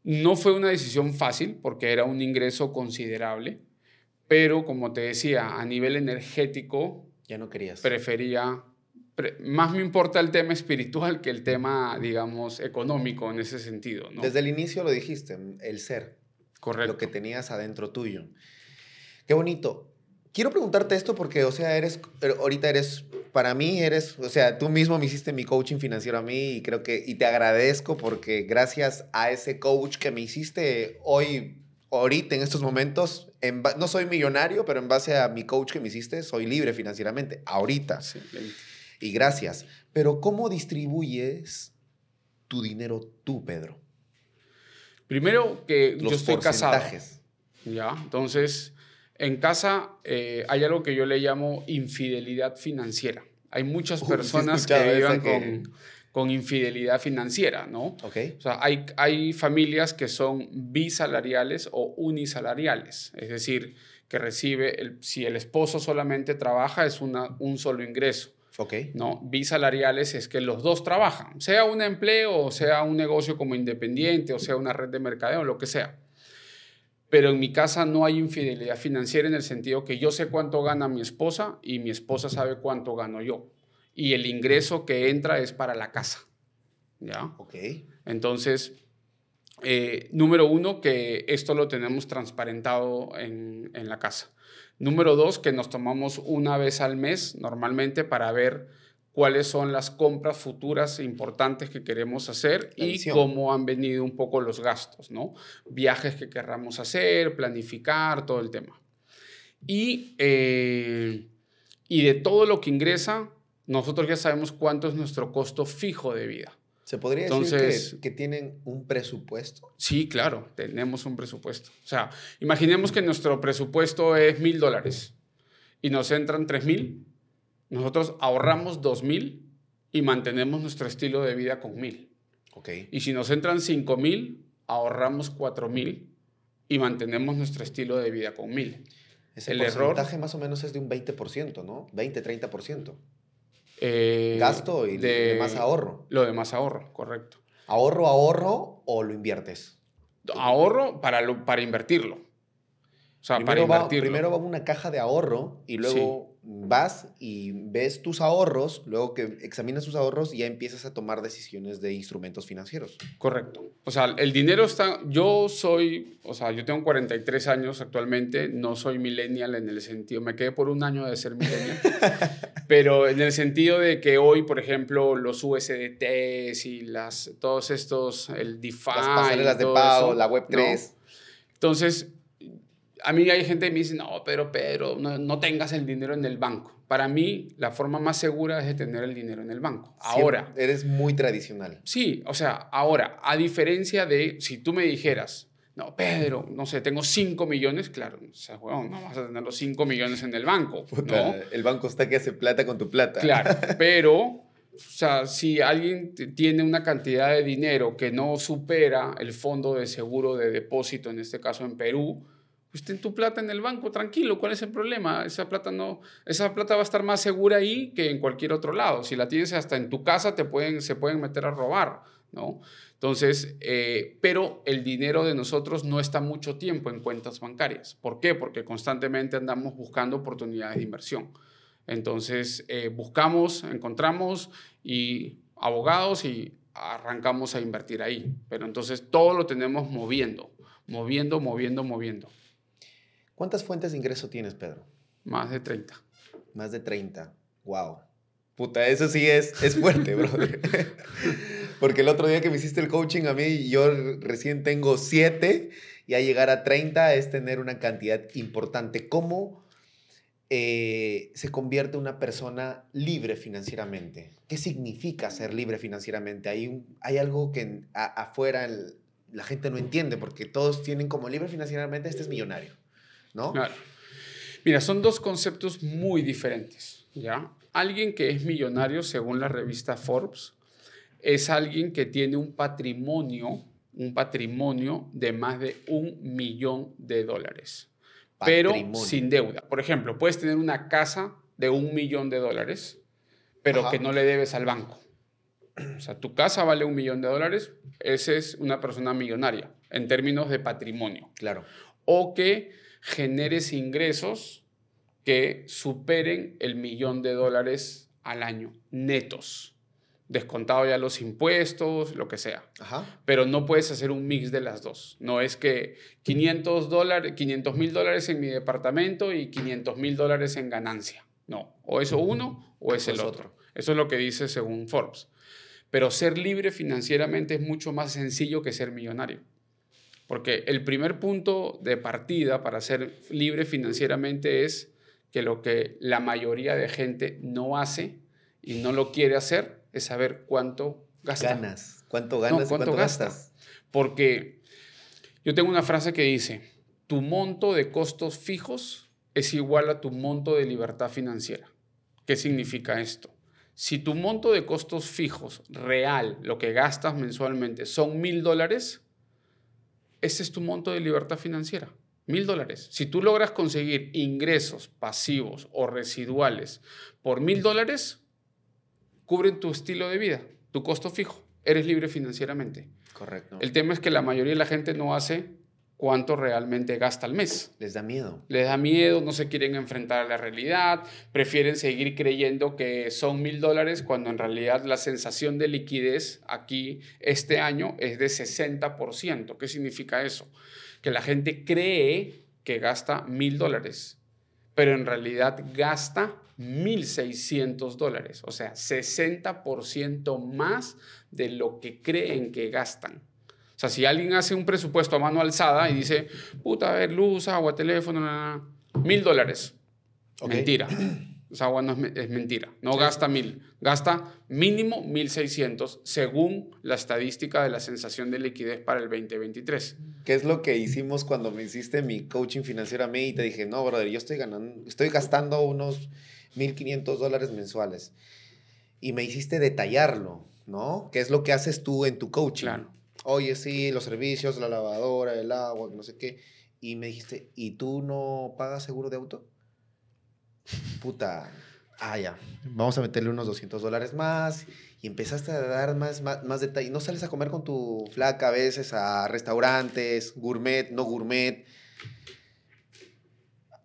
no fue una decisión fácil porque era un ingreso considerable, pero como te decía, a nivel energético, ya no querías. Prefería más me importa el tema espiritual que el tema, digamos, económico en ese sentido. ¿no? Desde el inicio lo dijiste, el ser. Correcto. Lo que tenías adentro tuyo. Qué bonito. Quiero preguntarte esto porque, o sea, eres, er, ahorita eres, para mí eres, o sea, tú mismo me hiciste mi coaching financiero a mí y creo que, y te agradezco porque gracias a ese coach que me hiciste hoy, ahorita, en estos momentos, no soy millonario, pero en base a mi coach que me hiciste, soy libre financieramente, ahorita. Sí, y gracias. Pero ¿cómo distribuyes tu dinero tú, Pedro? Primero que yo estoy casado. Ya, entonces en casa eh, hay algo que yo le llamo infidelidad financiera. Hay muchas personas que viven con, con, infidelidad financiera, ¿no? Ok. O sea, hay, hay familias que son bisalariales o unisalariales, es decir, que recibe, si el esposo solamente trabaja, es un solo ingreso. Okay. ¿no? Bisalariales es que los dos trabajan, sea un empleo o sea un negocio como independiente o sea una red de mercadeo, lo que sea. Pero en mi casa no hay infidelidad financiera en el sentido que yo sé cuánto gana mi esposa y mi esposa sabe cuánto gano yo. Y el ingreso que entra es para la casa. ¿Ya? Ok. Entonces, eh, número uno, que esto lo tenemos transparentado en la casa. Número dos, que nos tomamos una vez al mes normalmente para ver cuáles son las compras futuras importantes que queremos hacer y cómo han venido un poco los gastos, ¿no? Viajes que querramos hacer, planificar, todo el tema. y eh, de todo lo que ingresa, nosotros ya sabemos cuánto es nuestro costo fijo de vida. ¿Se podría decir que, tienen un presupuesto? Sí, claro, tenemos un presupuesto. O sea, imaginemos que nuestro presupuesto es mil dólares y nos entran tres mil, nosotros ahorramos dos mil y mantenemos nuestro estilo de vida con mil. Okay. Y si nos entran cinco mil, ahorramos cuatro mil y mantenemos nuestro estilo de vida con mil. Ese el porcentaje más o menos es de un 20%, ¿no? 20, 30%. Eh, Gasto y de, más ahorro. Lo de más ahorro, correcto. ¿Ahorro, ahorro o lo inviertes? Ahorro para, para invertirlo. O sea, para invertirlo. primero va una caja de ahorro y luego vas y ves tus ahorros, luego que examinas tus ahorros, ya empiezas a tomar decisiones de instrumentos financieros. Correcto. O sea, el dinero está, yo soy, o sea, yo tengo 43 años actualmente, no soy millennial en el sentido, me quedé por un año de ser millennial, (laughs) pero en el sentido de que hoy, por ejemplo, los USDTs y las, todos estos, el DeFi. Las de pago, la Web3. Entonces, a mí hay gente que me dice, no, Pedro, Pedro, no, tengas el dinero en el banco. Para mí, la forma más segura es de tener el dinero en el banco. Ahora. eres muy tradicional. Sí, o sea, ahora, a diferencia de si tú me dijeras, no, Pedro, no sé, tengo 5 millones, claro, o sea, no vas a tener los 5 millones en el banco. ¿no? El banco está que hace plata con tu plata. Claro, (laughs) pero o sea, si alguien tiene una cantidad de dinero que no supera el fondo de seguro de depósito, en este caso en Perú, pues tu plata en el banco, tranquilo, ¿cuál es el problema? Esa plata, no, esa plata va a estar más segura ahí que en cualquier otro lado. Si la tienes hasta en tu casa, te pueden, se pueden meter a robar, ¿no? Entonces, eh, pero el dinero de nosotros no está mucho tiempo en cuentas bancarias. ¿Por qué? Porque constantemente andamos buscando oportunidades de inversión. Entonces, eh, buscamos, encontramos y abogados y arrancamos a invertir ahí. Pero entonces todo lo tenemos moviendo, moviendo, moviendo, moviendo. ¿Cuántas fuentes de ingreso tienes, Pedro? Más de 30. Más de 30. Wow. Puta, eso sí es, es fuerte, (laughs) brother. (laughs) Porque el otro día que me hiciste el coaching a mí, yo recién tengo 7 y a llegar a 30 es tener una cantidad importante. ¿Cómo eh, se convierte una persona libre financieramente? ¿Qué significa ser libre financieramente? Hay, hay algo que afuera la gente no entiende porque todos tienen como libre financieramente, este es millonario. Claro. Mira, son dos conceptos muy diferentes, ¿ya? Alguien que es millonario, según la revista Forbes, es alguien que tiene un patrimonio, un patrimonio de más de un millón de dólares, pero sin deuda. Por ejemplo, puedes tener una casa de un millón de dólares, pero que no le debes al banco. O sea, tu casa vale un millón de dólares, esa es una persona millonaria en términos de patrimonio. Claro. O que generes ingresos que superen el millón de dólares al año, netos. Descontado ya los impuestos, lo que sea. Pero no puedes hacer un mix de las dos. No es que 500 dólares, 500 mil dólares en mi departamento y 500 mil dólares en ganancia. No, o eso uno o es el otro. Eso es lo que dice según Forbes. Pero ser libre financieramente es mucho más sencillo que ser millonario. Porque el primer punto de partida para ser libre financieramente es que lo que la mayoría de gente no hace y no lo quiere hacer es saber cuánto gasta. Ganas. ¿Cuánto ganas? ¿cuánto, Porque yo tengo una frase que dice, tu monto de costos fijos es igual a tu monto de libertad financiera. ¿Qué significa esto? Si tu monto de costos fijos real, lo que gastas mensualmente, son mil dólares, ese es tu monto de libertad financiera, mil dólares. Si tú logras conseguir ingresos pasivos o residuales por mil dólares, cubren tu estilo de vida, tu costo fijo. Eres libre financieramente. Correcto. El tema es que la mayoría de la gente no hace cuánto realmente gasta al mes. Les da miedo. Les da miedo, no se quieren enfrentar a la realidad, prefieren seguir creyendo que son mil dólares cuando en realidad la sensación de liquidez aquí este año es de 60%. ¿Qué significa eso? Que la gente cree que gasta mil dólares, pero en realidad gasta 1.600 dólares, o sea, 60% más de lo que creen que gastan. O sea, si alguien hace un presupuesto a mano alzada y dice, puta, a ver, luz, agua, teléfono, mil dólares. Mentira. O sea, (clears throat) agua no es, mentira. No gasta mil. Gasta mínimo mil seiscientos según la estadística de la sensación de liquidez para el 2023. ¿Qué es lo que hicimos cuando me hiciste mi coaching financiero a mí y te dije, no, brother, yo estoy ganando, estoy gastando unos mil quinientos dólares mensuales? Y me hiciste detallarlo, ¿no? ¿Qué es lo que haces tú en tu coaching? Claro oye, sí, los servicios, la lavadora, el agua, no sé qué. Y me dijiste, ¿y tú no pagas seguro de auto? Puta, ah, ya, vamos a meterle unos 200 dólares más. Y empezaste a dar más, más, detalles. No sales a comer con tu flaca a veces a restaurantes, gourmet, no gourmet.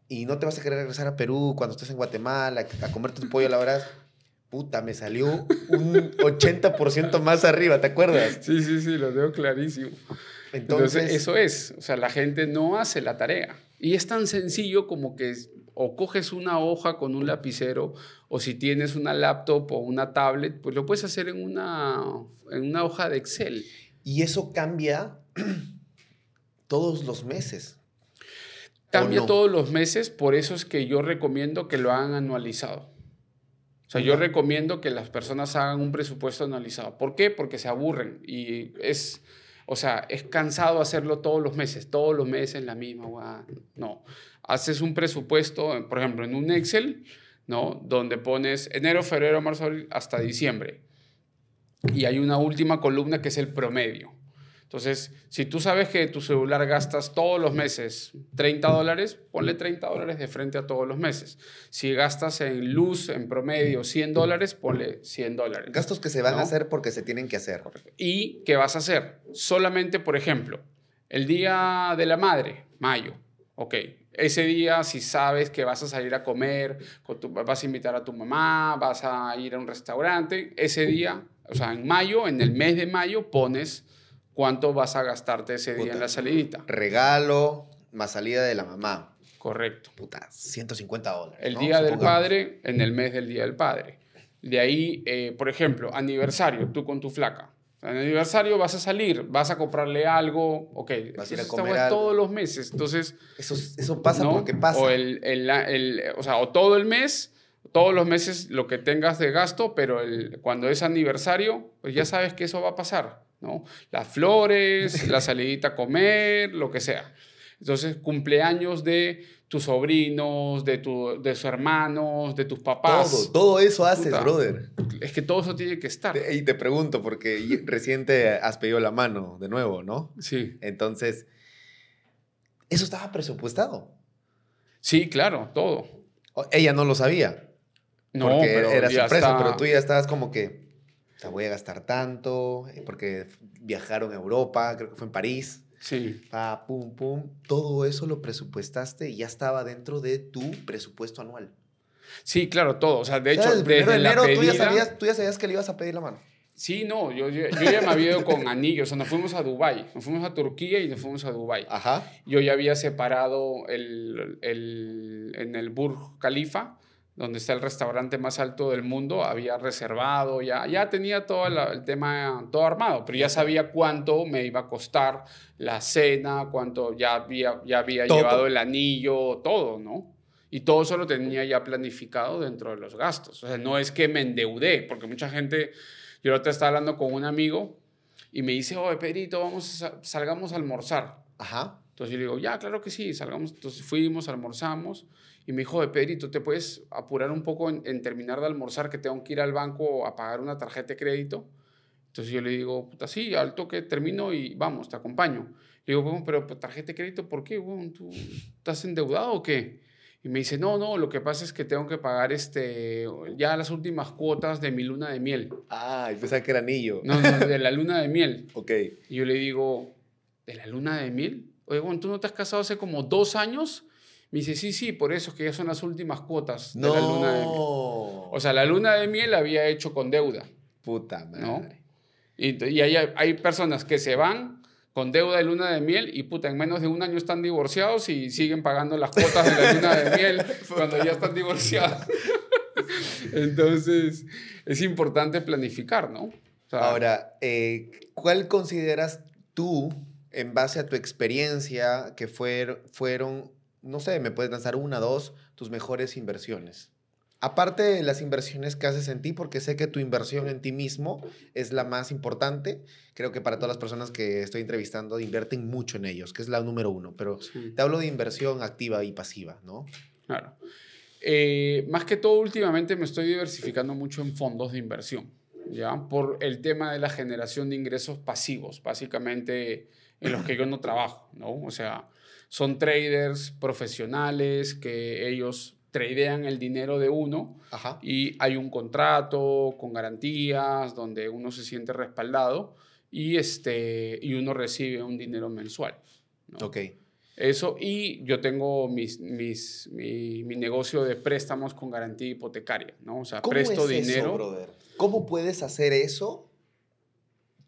Y no te vas a querer regresar a Perú cuando estés en Guatemala a comer tu pollo a la verdad puta, me salió un 80% más arriba, ¿te acuerdas? Sí, sí, sí, lo veo clarísimo. Entonces, eso es, o sea, la gente no hace la tarea. Y es tan sencillo como que o coges una hoja con un lapicero o si tienes una laptop o una tablet, pues lo puedes hacer en una, en una hoja de Excel. Y eso cambia todos los meses. Cambia todos los meses, por eso es que yo recomiendo que lo hagan anualizado. O sea, yo recomiendo que las personas hagan un presupuesto analizado. ¿Por qué? Porque se aburren y es, o sea, es cansado hacerlo todos los meses, todos los meses en la misma, no. Haces un presupuesto, por ejemplo, en un Excel, ¿no? Donde pones enero, febrero, marzo, hasta diciembre. Y hay una última columna que es el promedio. Entonces, si tú sabes que tu celular gastas todos los meses 30 dólares, ponle 30 dólares de frente a todos los meses. Si gastas en luz en promedio 100 dólares, ponle 100 dólares. Gastos que se van a hacer porque se tienen que hacer. ¿Y qué vas a hacer? Solamente, por ejemplo, el Día de la Madre, mayo. Ok, ese día, si sabes que vas a salir a comer, vas a invitar a tu mamá, vas a ir a un restaurante, ese día, o sea, en mayo, en el mes de mayo, pones cuánto vas a gastarte ese día en la salida? Regalo, más salida de la mamá. Correcto. Puta, 150 dólares. El día del padre, en el mes del día del padre. De ahí, eh, por ejemplo, aniversario, tú con tu flaca. En aniversario vas a salir, vas a comprarle algo, ok. Vas a a comer todos los meses, entonces... Eso, eso pasa porque pasa. O, todo el mes, todos los meses lo que tengas de gasto, pero el, cuando es aniversario, pues ya sabes que eso va a pasar. ¿no? Las flores, la (laughs) salidita a comer, lo que sea. Entonces, cumpleaños de tus sobrinos, de, tus hermanos, de tus papás. Todo, todo eso haces, brother. Es que todo eso tiene que estar. Y te pregunto, porque reciente has pedido la mano de nuevo, ¿no? Sí. Entonces, eso estaba presupuestado. Sí, claro, todo. Ella no lo sabía. No, era sorpresa, pero tú ya estabas como que sea, voy a gastar tanto, eh, porque viajaron a Europa, creo que fue en París. Sí. Pa, pum, pum. Todo eso lo presupuestaste y ya estaba dentro de tu presupuesto anual. Sí, claro, todo. O sea, de hecho, desde enero tú, ya sabías, que le ibas a pedir la mano. Sí, no, yo, yo, ya me había ido con anillos. O sea, nos fuimos a Dubái. Nos fuimos a Turquía y nos fuimos a Dubái. Ajá. Yo ya había separado el, el, en el Burj Khalifa donde está el restaurante más alto del mundo, había reservado, ya, ya tenía todo el tema todo armado, pero ya sabía cuánto me iba a costar la cena, cuánto ya había, ya había llevado el anillo, todo, ¿no? Y todo eso lo tenía ya planificado dentro de los gastos. O sea, no es que me endeudé, porque mucha gente, yo ahorita estaba hablando con un amigo y me dice, oye, Pedrito, vamos, a, salgamos a almorzar. Ajá. Entonces yo le digo, ya, claro que sí, salgamos. Entonces fuimos, almorzamos y me dijo, tú ¿te puedes apurar un poco en, terminar de almorzar que tengo que ir al banco a pagar una tarjeta de crédito? Entonces yo le digo, puta, sí, alto, que termino y vamos, te acompaño. Le digo, bueno, pero pues, tarjeta de crédito, ¿por qué? ¿Tú estás endeudado o qué? Y me dice, no, no, lo que pasa es que tengo que pagar este, ya las últimas cuotas de mi luna de miel. Ah, pensaba que era anillo. No, no, de la luna de miel. (laughs) ok. Y yo le digo, ¿de la luna de miel? Oye, ¿tú no te has casado hace como dos años? Me dice, sí, sí, por eso es que ya son las últimas cuotas de la luna de miel. O sea, la luna de miel la había hecho con deuda. Puta madre. ¿no? Y, hay, hay personas que se van con deuda de luna de miel y puta, en menos de un año están divorciados y siguen pagando las cuotas de la luna de miel (laughs) cuando ya están divorciados. Entonces, es importante planificar, ¿no? Ahora, eh, ¿cuál consideras tú, en base a tu experiencia, que fue, fueron no sé, me puedes lanzar una, dos, tus mejores inversiones. Aparte de las inversiones que haces en ti, porque sé que tu inversión en ti mismo es la más importante, creo que para todas las personas que estoy entrevistando invierten mucho en ellos, que es la número uno, pero te hablo de inversión activa y pasiva, ¿no? Claro. Eh, más que todo, últimamente me estoy diversificando mucho en fondos de inversión, ¿ya? Por el tema de la generación de ingresos pasivos, básicamente en los que yo no trabajo, ¿no? O sea, son traders profesionales que ellos tradean el dinero de uno y hay un contrato con garantías donde uno se siente respaldado y, este, y uno recibe un dinero mensual. Ok. Eso, y yo tengo mis, mis, mi, negocio de préstamos con garantía hipotecaria, ¿no? O sea, ¿Cómo presto es dinero. Eso, ¿Cómo puedes hacer eso?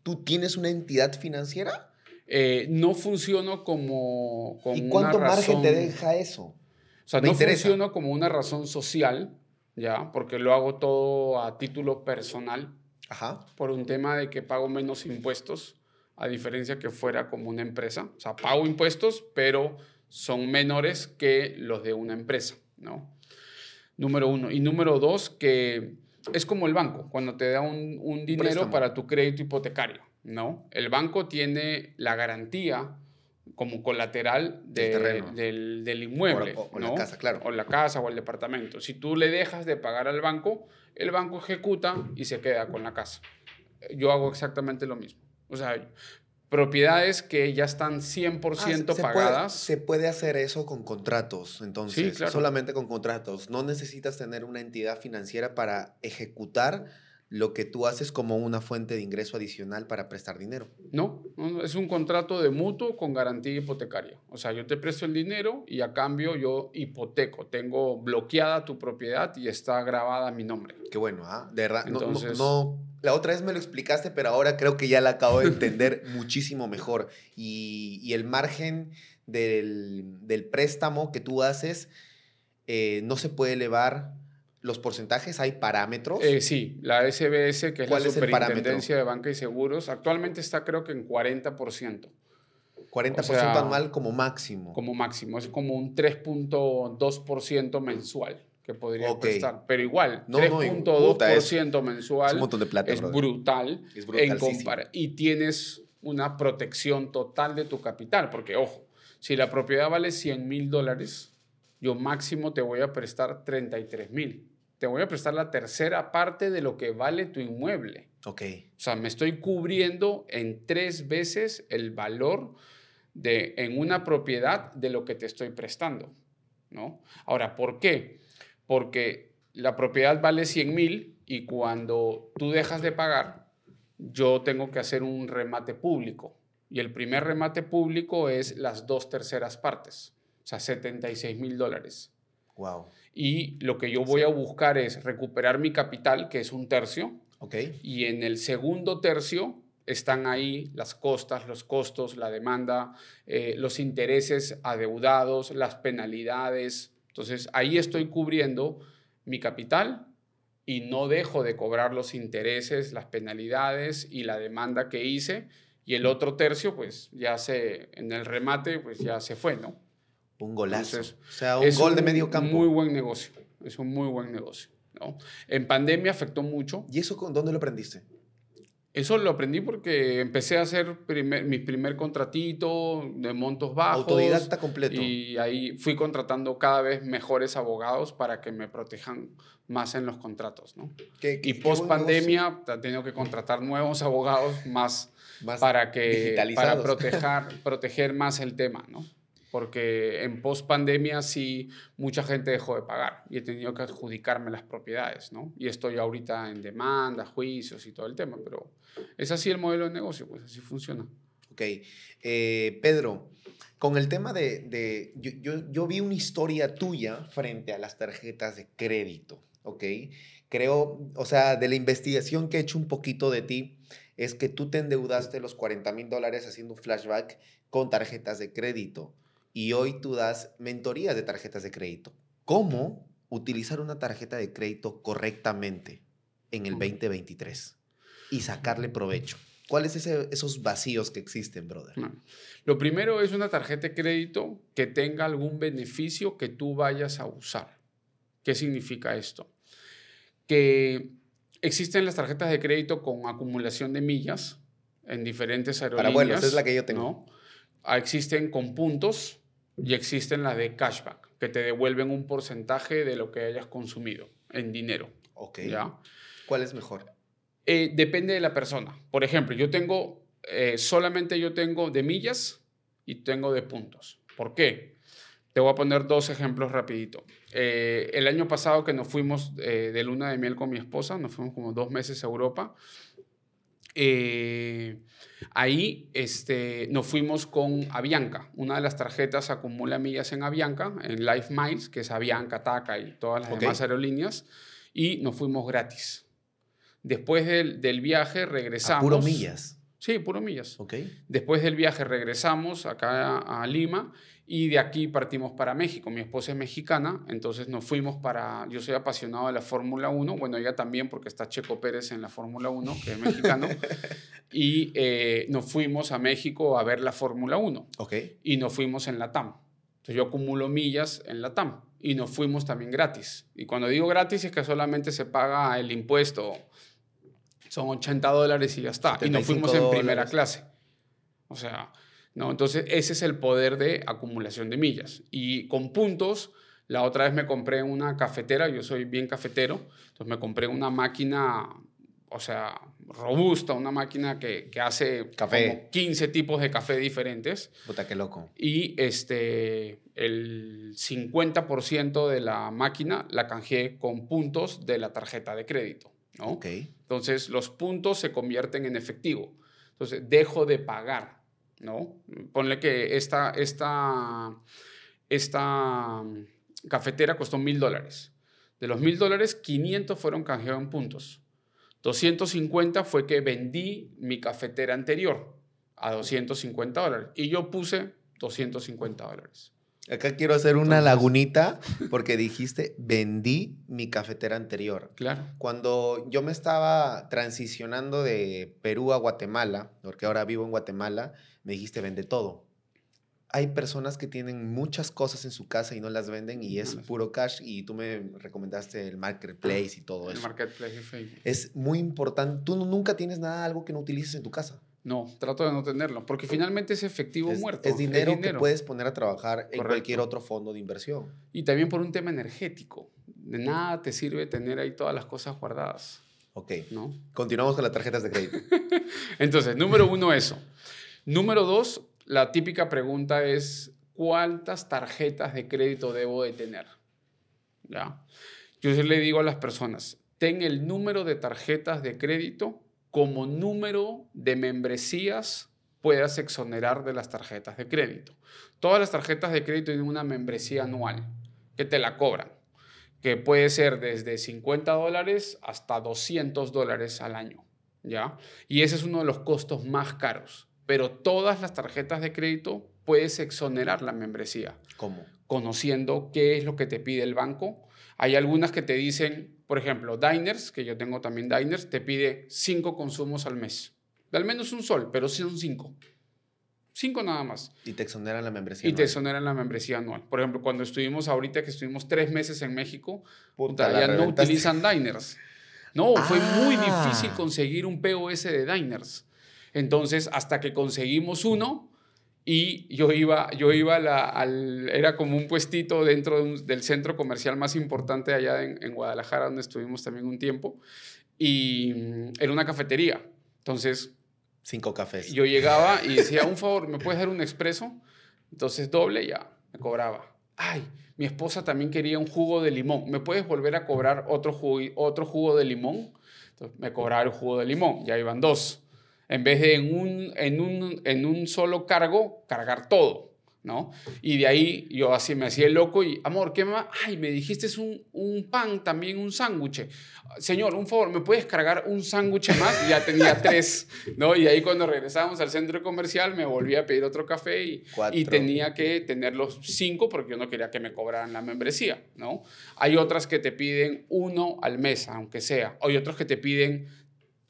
¿Tú tienes una entidad financiera? Eh, no funciono como, cuánto una razón, te deja eso? O sea, no como una razón social, ya, porque lo hago todo a título personal. Por un tema de que pago menos impuestos, a diferencia que fuera como una empresa. O sea, pago impuestos, pero son menores que los de una empresa, ¿no? Número uno. Y número dos, que es como el banco, cuando te da un, dinero para tu crédito hipotecario. ¿no? El banco tiene la garantía como colateral del, inmueble. O, la casa, claro. O la casa o el departamento. Si tú le dejas de pagar al banco, el banco ejecuta y se queda con la casa. Yo hago exactamente lo mismo. O sea, propiedades que ya están 100% ah, pagadas. Se puede, hacer eso con contratos, entonces, solamente con contratos. No necesitas tener una entidad financiera para ejecutar lo que tú haces como una fuente de ingreso adicional para prestar dinero. No, es un contrato de mutuo con garantía hipotecaria. O sea, yo te presto el dinero y a cambio yo hipoteco. Tengo bloqueada tu propiedad y está grabada mi nombre. Qué bueno, ¿ah? la otra vez me lo explicaste, pero ahora creo que ya la acabo de entender (laughs) muchísimo mejor. Y, el margen del, préstamo que tú haces eh, no se puede elevar los porcentajes, hay parámetros. Eh, sí, la SBS, que es la Superintendencia de Banca y Seguros, actualmente está creo que en 40%. 40% anual como máximo. Como máximo, es como un 3.2% mensual que podría prestar. Pero igual, 3.2% mensual es, brutal. en Y tienes una protección total de tu capital, porque ojo, si la propiedad vale 100 mil dólares, yo máximo te voy a prestar 33 mil te voy a prestar la tercera parte de lo que vale tu inmueble. Ok. O sea, me estoy cubriendo en tres veces el valor de, en una propiedad de lo que te estoy prestando. ¿no? Ahora, ¿por qué? Porque la propiedad vale 100 mil y cuando tú dejas de pagar, yo tengo que hacer un remate público. Y el primer remate público es las dos terceras partes, o sea, 76 mil dólares. Y lo que yo voy a buscar es recuperar mi capital, que es un tercio. Okay. Y en el segundo tercio están ahí las costas, los costos, la demanda, eh, los intereses adeudados, las penalidades. Entonces ahí estoy cubriendo mi capital y no dejo de cobrar los intereses, las penalidades y la demanda que hice. Y el otro tercio, pues ya se, en el remate, pues ya se fue, ¿no? Un golazo. o sea, un gol de medio campo. Muy buen negocio. Es un muy buen negocio. ¿no? En pandemia afectó mucho. ¿Y eso con, dónde lo aprendiste? Eso lo aprendí porque empecé a hacer mi primer contratito de montos bajos. Autodidacta completo. Y ahí fui contratando cada vez mejores abogados para que me protejan más en los contratos. ¿no? y post pandemia he tenido que contratar nuevos abogados más, más para, que, para proteger, proteger más el tema. ¿no? porque en post pandemia sí mucha gente dejó de pagar y he tenido que adjudicarme las propiedades, ¿no? Y estoy ahorita en demanda, juicios y todo el tema, pero es así el modelo de negocio, pues así funciona. Ok. Eh, Pedro, con el tema de, yo, yo, vi una historia tuya frente a las tarjetas de crédito, ¿ok? Creo, o sea, de la investigación que he hecho un poquito de ti, es que tú te endeudaste los 40 mil dólares haciendo un flashback con tarjetas de crédito y hoy tú das mentorías de tarjetas de crédito. ¿Cómo utilizar una tarjeta de crédito correctamente en el 2023 mm. y sacarle mm. provecho? ¿Cuáles son esos vacíos que existen, brother? Lo primero es una tarjeta de crédito que tenga algún beneficio que tú vayas a usar. ¿Qué significa esto? Que existen las tarjetas de crédito con acumulación de millas en diferentes aerolíneas. Para esa es la que yo tengo. Ah, existen con puntos, y existen las de cashback, que te devuelven un porcentaje de lo que hayas consumido en dinero. Ok. ¿ya? ¿Cuál es mejor? Eh, depende de la persona. Por ejemplo, yo tengo, eh, solamente yo tengo de millas y tengo de puntos. ¿Por qué? Te voy a poner dos ejemplos rapidito. Eh, el año pasado que nos fuimos de luna de miel con mi esposa, nos fuimos como dos meses a Europa, eh, ahí este, nos fuimos con Avianca. Una de las tarjetas acumula millas en Avianca, en Life Miles, que es Avianca, TACA y todas las demás aerolíneas, y nos fuimos gratis. Después del, viaje regresamos. A puro millas. Sí, puro millas. Okay. Después del viaje regresamos acá a Lima y de aquí partimos para México. Mi esposa es mexicana, entonces nos fuimos para, yo soy apasionado de la Fórmula 1, bueno, ella también porque está Checo Pérez en la Fórmula 1, que es mexicano, (laughs) y eh, nos fuimos a México a ver la Fórmula 1. Ok. Y nos fuimos en la TAM. Entonces yo acumulo millas en la TAM y nos fuimos también gratis. Y cuando digo gratis es que solamente se paga el impuesto, son 80 dólares y ya está. Y nos fuimos en primera clase. O sea, ¿no? Entonces, ese es el poder de acumulación de millas. Y con puntos, la otra vez me compré una cafetera, yo soy bien cafetero, entonces me compré una máquina, o sea, robusta, una máquina que, hace como 15 tipos de café diferentes. Puta, qué loco. Y este, el 50% de la máquina la canjeé con puntos de la tarjeta de crédito. Entonces, los puntos se convierten en efectivo. Entonces, dejo de pagar ¿no? Ponle que esta, esta, esta mm, cafetera costó mil dólares. De los mil dólares, 500 fueron canjeados en puntos. 250 fue que vendí mi cafetera anterior a 250 dólares y yo puse 250 dólares. Acá quiero hacer una lagunita porque dijiste, vendí mi cafetera anterior. Claro. Cuando yo me estaba transicionando de Perú a Guatemala, porque ahora vivo en Guatemala, me dijiste, vende todo. Hay personas que tienen muchas cosas en su casa y no las venden y es puro cash y tú me recomendaste el marketplace y todo eso. El marketplace Es muy importante. Tú nunca tienes nada, algo que no utilices en tu casa. No, trato de no tenerlo, porque finalmente es efectivo muerto. Es dinero, que puedes poner a trabajar en cualquier otro fondo de inversión. Y también por un tema energético. De nada te sirve tener ahí todas las cosas guardadas. Ok. ¿no? Continuamos con las tarjetas de crédito. (laughs) Entonces, número uno, eso. Número dos, la típica pregunta es, ¿cuántas tarjetas de crédito debo de tener? ¿Ya? Yo le digo a las personas, ten el número de tarjetas de crédito como número de membresías puedas exonerar de las tarjetas de crédito. Todas las tarjetas de crédito tienen una membresía anual que te la cobran, que puede ser desde 50 dólares hasta 200 dólares al año, ¿ya? Y ese es uno de los costos más caros, pero todas las tarjetas de crédito puedes exonerar la membresía. ¿Cómo? Conociendo qué es lo que te pide el banco, hay algunas que te dicen, por ejemplo, Diners, que yo tengo también Diners, te pide cinco consumos al mes. De al menos un sol, pero son cinco. Cinco nada más. Y te exoneran la membresía. Y te exoneran la membresía anual. Por ejemplo, cuando estuvimos ahorita, que estuvimos tres meses en México, todavía no utilizan diners. No, fue muy ah. difícil conseguir un POS de diners. Entonces, hasta que conseguimos uno, y yo iba, yo iba la, al, era como un puestito dentro del centro comercial más importante allá en, Guadalajara, donde estuvimos también un tiempo, y mm, era una cafetería. Entonces... Cinco cafés. Yo llegaba y decía, un favor, ¿me puedes dar un expreso? Entonces doble ya, me cobraba. Ay, mi esposa también quería un jugo de limón, ¿me puedes volver a cobrar otro jugo, otro jugo de limón? Entonces me cobraba el jugo de limón, ya iban dos en vez de en un, en un, en un solo cargo cargar todo. ¿No? Y de ahí yo así me hacía el loco y, amor, ¿qué más? Ay, me dijiste es un, pan, también un sándwich. Señor, un favor, ¿me puedes cargar un sándwich más? ya tenía (laughs) tres, ¿no? Y ahí cuando regresábamos al centro comercial me volví a pedir otro café y, tenía que tener los cinco porque yo no quería que me cobraran la membresía, ¿no? Hay otras que te piden uno al mes, aunque sea. Hay otros que te piden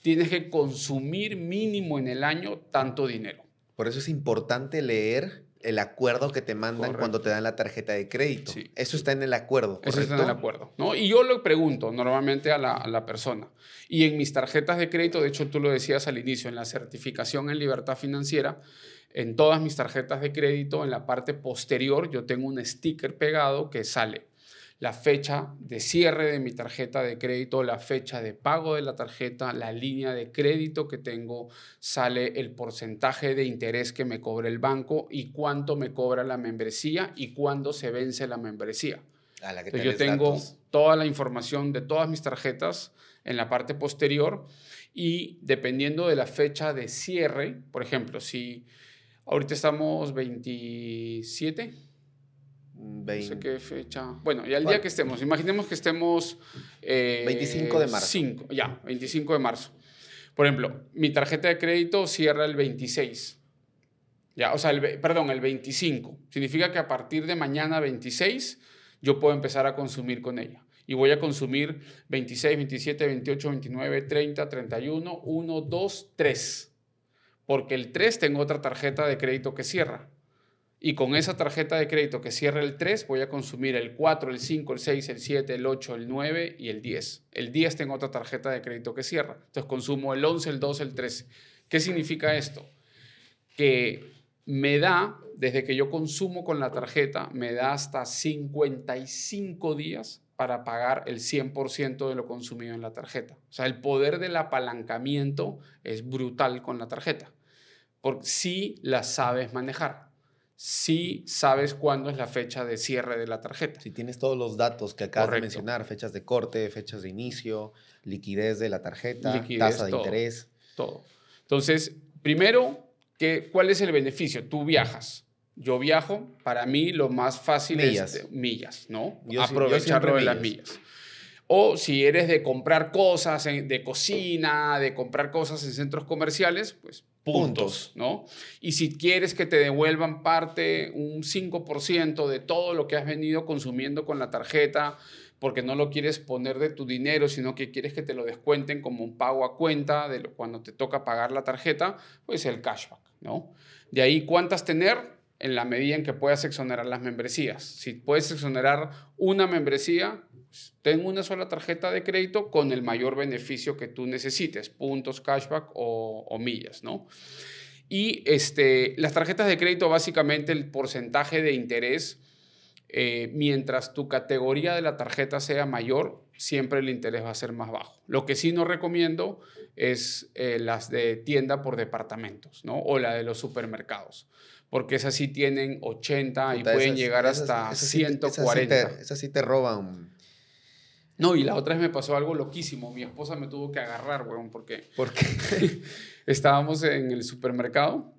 tienes que consumir mínimo en el año tanto dinero. Por eso es importante leer el acuerdo que te mandan cuando te dan la tarjeta de crédito. Eso está en el acuerdo. Eso está en el acuerdo. ¿no? Y yo lo pregunto normalmente a la, a la, persona. Y en mis tarjetas de crédito, de hecho tú lo decías al inicio, en la certificación en libertad financiera, en todas mis tarjetas de crédito, en la parte posterior, yo tengo un sticker pegado que sale la fecha de cierre de mi tarjeta de crédito, la fecha de pago de la tarjeta, la línea de crédito que tengo, sale el porcentaje de interés que me cobra el banco y cuánto me cobra la membresía y cuándo se vence la membresía. yo tengo toda la información de todas mis tarjetas en la parte posterior y dependiendo de la fecha de cierre, por ejemplo, si ahorita estamos 27, no sé qué fecha. Bueno, y al día que estemos, imaginemos que estemos... 25 eh, de marzo. 5, ya, 25 de marzo. Por ejemplo, mi tarjeta de crédito cierra el 26. Ya, o sea, perdón, el 25. Significa que a partir de mañana 26 yo puedo empezar a consumir con ella. Y voy a consumir 26, 27, 28, 29, 30, 31, 1, 2, 3. Porque el 3 tengo otra tarjeta de crédito que cierra y con esa tarjeta de crédito que cierra el 3 voy a consumir el 4, el 5, el 6, el 7, el 8, el 9 y el 10. El 10 tengo otra tarjeta de crédito que cierra. Entonces consumo el 11, el 12, el 13. ¿Qué significa esto? Que me da, desde que yo consumo con la tarjeta, me da hasta 55 días para pagar el 100% de lo consumido en la tarjeta. O sea, el poder del apalancamiento es brutal con la tarjeta, porque si sí la sabes manejar si sabes cuándo es la fecha de cierre de la tarjeta. Si tienes todos los datos que acabas de mencionar, fechas de corte, fechas de inicio, liquidez de la tarjeta, tasa de interés. Todo. Entonces, primero, ¿qué, ¿cuál es el beneficio? Tú viajas. Yo viajo, para mí lo más fácil es millas, ¿no? Yo, Aprovecharlo de las millas. O si eres de comprar cosas de cocina, de comprar cosas en centros comerciales, pues puntos, ¿no? Y si quieres que te devuelvan parte, un 5% de todo lo que has venido consumiendo con la tarjeta, porque no lo quieres poner de tu dinero, sino que quieres que te lo descuenten como un pago a cuenta de cuando te toca pagar la tarjeta, pues el cashback, ¿no? De ahí, ¿cuántas tener? En la medida en que puedas exonerar las membresías. Si puedes exonerar una membresía, tengo una sola tarjeta de crédito con el mayor beneficio que tú necesites, puntos, cashback o, millas, ¿no? Y este, las tarjetas de crédito, básicamente el porcentaje de interés, eh, mientras tu categoría de la tarjeta sea mayor, siempre el interés va a ser más bajo. Lo que sí no recomiendo es eh, las de tienda por departamentos, ¿no? O la de los supermercados, porque esas sí tienen 80 y pueden llegar hasta 140. esas sí, te, roban. No, y la otra vez me pasó algo loquísimo. Mi esposa me tuvo que agarrar, weón, porque, porque (laughs) estábamos en el supermercado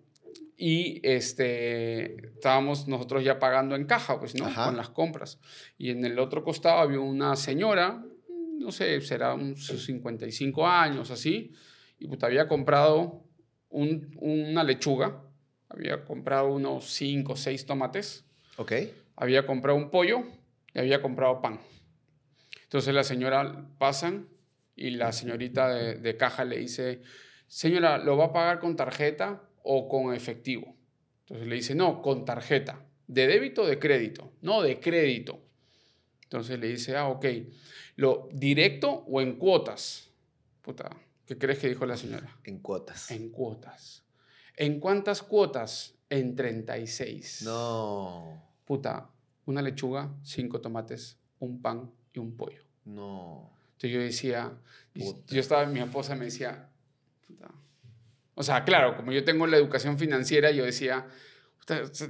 y este, estábamos nosotros ya pagando en caja, pues, ¿no? Con las compras. Y en el otro costado había una señora, no sé, será unos 55 años, así, y puta, había comprado una lechuga, había comprado unos 5 o 6 tomates, okay. había comprado un pollo y había comprado pan. Entonces la señora pasan y la señorita de, caja le dice, señora, ¿lo va a pagar con tarjeta o con efectivo? Entonces le dice, no, con tarjeta. ¿De débito o de crédito? No, de crédito. Entonces le dice, ah, ok, ¿lo directo o en cuotas? Puta, ¿qué crees que dijo la señora? En cuotas. En cuotas. ¿En cuántas cuotas? En 36. No. Puta, una lechuga, cinco tomates, un pan y un pollo. No. Entonces yo decía, yo estaba, mi esposa me decía, o sea, claro, como yo tengo la educación financiera, yo decía,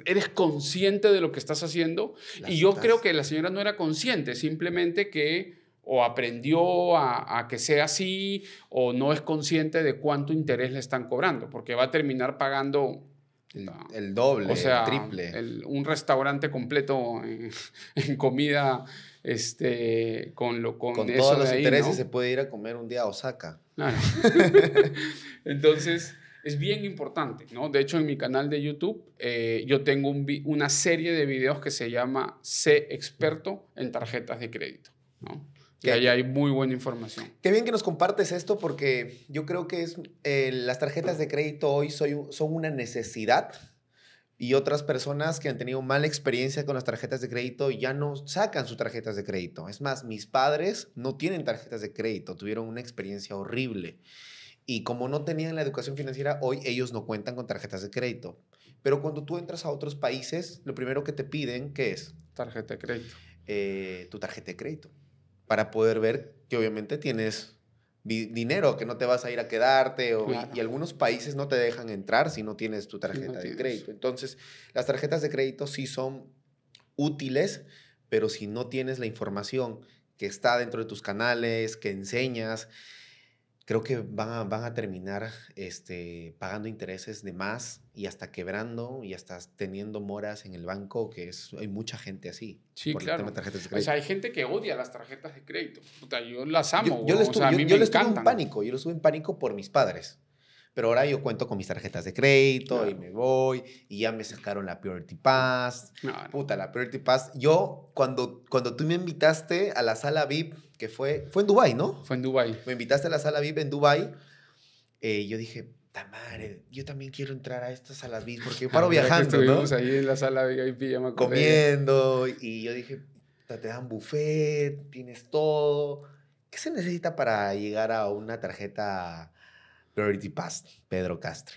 eres consciente de lo que estás haciendo. y yo creo que la señora no era consciente, simplemente que o aprendió a, que sea así o no es consciente de cuánto interés le están cobrando, porque va a terminar pagando Ah. El, doble, o sea, el triple. un restaurante completo (laughs) en, comida, este, con lo con, con todos los intereses se puede ir a comer un día a Osaka. (laughs) Entonces es bien importante, ¿no? De hecho, en mi canal de YouTube eh, yo tengo una serie de videos que se llama Sé experto en tarjetas de crédito, ¿no? que ahí hay muy buena información. Qué bien que nos compartes esto porque yo creo que es, eh, las tarjetas de crédito hoy soy, son una necesidad y otras personas que han tenido mala experiencia con las tarjetas de crédito ya no sacan sus tarjetas de crédito. Es más, mis padres no tienen tarjetas de crédito, tuvieron una experiencia horrible. Y como no tenían la educación financiera, hoy ellos no cuentan con tarjetas de crédito. Pero cuando tú entras a otros países, lo primero que te piden, ¿qué es? Tarjeta de crédito. Eh, tu tarjeta de crédito para poder ver que obviamente tienes dinero, que no te vas a ir a quedarte, y, algunos países no te dejan entrar si no tienes tu tarjeta de crédito. Entonces, las tarjetas de crédito sí son útiles, pero si no tienes la información que está dentro de tus canales, que enseñas, creo que van a, terminar este, pagando intereses de más y hasta quebrando y hasta teniendo moras en el banco, que es, hay mucha gente así. Sí, claro. O sea, hay gente que odia las tarjetas de crédito. Puta, yo las amo. Yo, yo les tuve, yo, yo en pánico, yo les tuve en pánico por mis padres. Pero ahora yo cuento con mis tarjetas de crédito y me voy y ya me sacaron la Priority Pass. Puta, la Priority Pass. Yo, cuando, cuando tú me invitaste a la sala VIP, que fue, fue en Dubai, ¿no? Fue en Dubai. Me invitaste a la sala VIP en Dubai. Eh, yo dije, madre yo también quiero entrar a esta sala VIP, porque paro (laughs) viajando, estuvimos ¿no? ahí en la sala VIP, ya me Comiendo, y yo dije, te dan buffet, tienes todo. ¿Qué se necesita para llegar a una tarjeta Priority Pass, Pedro Castro?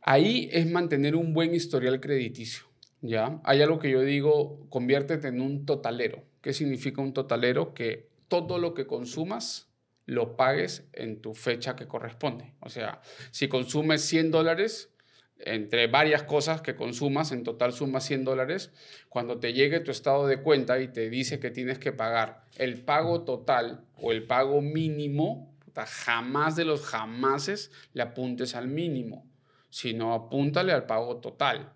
Ahí es mantener un buen historial crediticio, ¿ya? Hay algo que yo digo, conviértete en un totalero. ¿Qué significa un totalero? Que todo lo que consumas lo pagues en tu fecha que corresponde. O sea, si consumes 100 dólares, entre varias cosas que consumas, en total suma 100 dólares, cuando te llegue tu estado de cuenta y te dice que tienes que pagar el pago total o el pago mínimo, jamás de los jamases le apuntes al mínimo, sino apúntale al pago total.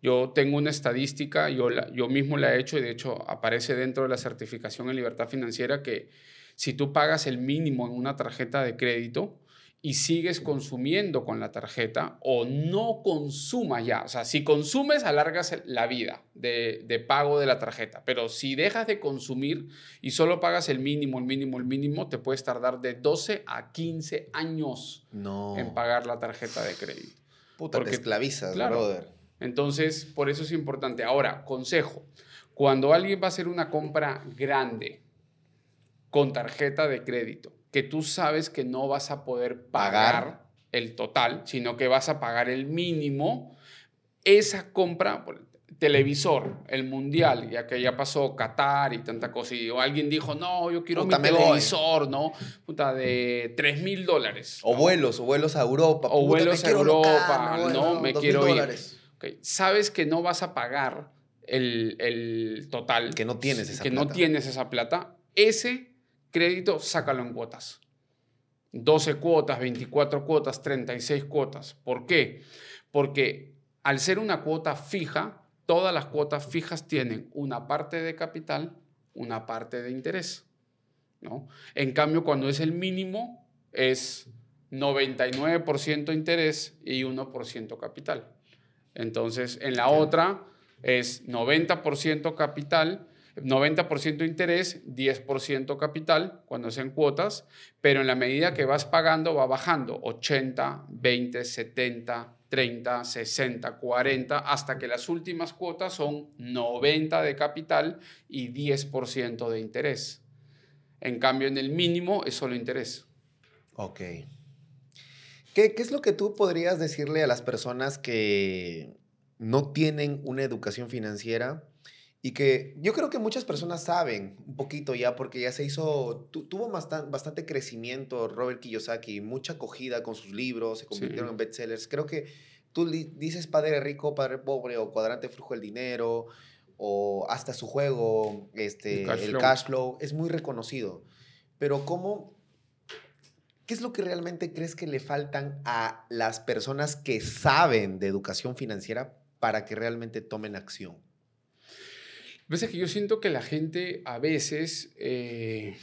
Yo tengo una estadística, yo, yo mismo la he hecho y de hecho aparece dentro de la certificación en libertad financiera que si tú pagas el mínimo en una tarjeta de crédito y sigues consumiendo con la tarjeta o no consumas ya, o sea, si consumes alargas la vida de, pago de la tarjeta, pero si dejas de consumir y solo pagas el mínimo, el mínimo, el mínimo, te puedes tardar de 12 a 15 años en pagar la tarjeta de crédito. Puta, Porque, te esclavizas, brother. Entonces, por eso es importante. Ahora, consejo. Cuando alguien va a hacer una compra grande, con tarjeta de crédito, que tú sabes que no vas a poder pagar, el total, sino que vas a pagar el mínimo, esa compra, televisor, el mundial, ya que ya pasó Qatar y tanta cosa, y alguien dijo, no, yo quiero mi televisor, ¿no? Puta, de 3 mil dólares. O vuelos, o vuelos a Europa. O vuelos a Europa, ¿no? me quiero ir. Sabes que no vas a pagar el, total. Que no tienes esa plata. Que no tienes esa plata. Ese crédito, sácalo en cuotas. 12 cuotas, 24 cuotas, 36 cuotas. ¿Por qué? Porque al ser una cuota fija, todas las cuotas fijas tienen una parte de capital, una parte de interés. ¿no? En cambio, cuando es el mínimo, es 99% interés y 1% capital. Entonces, en la otra es 90% capital 90% interés, 10% capital cuando es en cuotas, pero en la medida que vas pagando va bajando 80, 20, 70, 30, 60, 40, hasta que las últimas cuotas son 90 de capital y 10% de interés. En cambio, en el mínimo es solo interés. Ok. ¿Qué es lo que tú podrías decirle a las personas que no tienen una educación financiera? y que yo creo que muchas personas saben un poquito ya porque ya se hizo, tuvo bastante crecimiento Robert Kiyosaki, mucha acogida con sus libros, se convirtieron en bestsellers. Creo que tú dices padre rico, padre pobre o cuadrante flujo del dinero o hasta su juego, este, el cash, flow, es muy reconocido. Pero ¿cómo, qué es lo que realmente crees que le faltan a las personas que saben de educación financiera para que realmente tomen acción? ves que yo siento que la gente a veces, eh,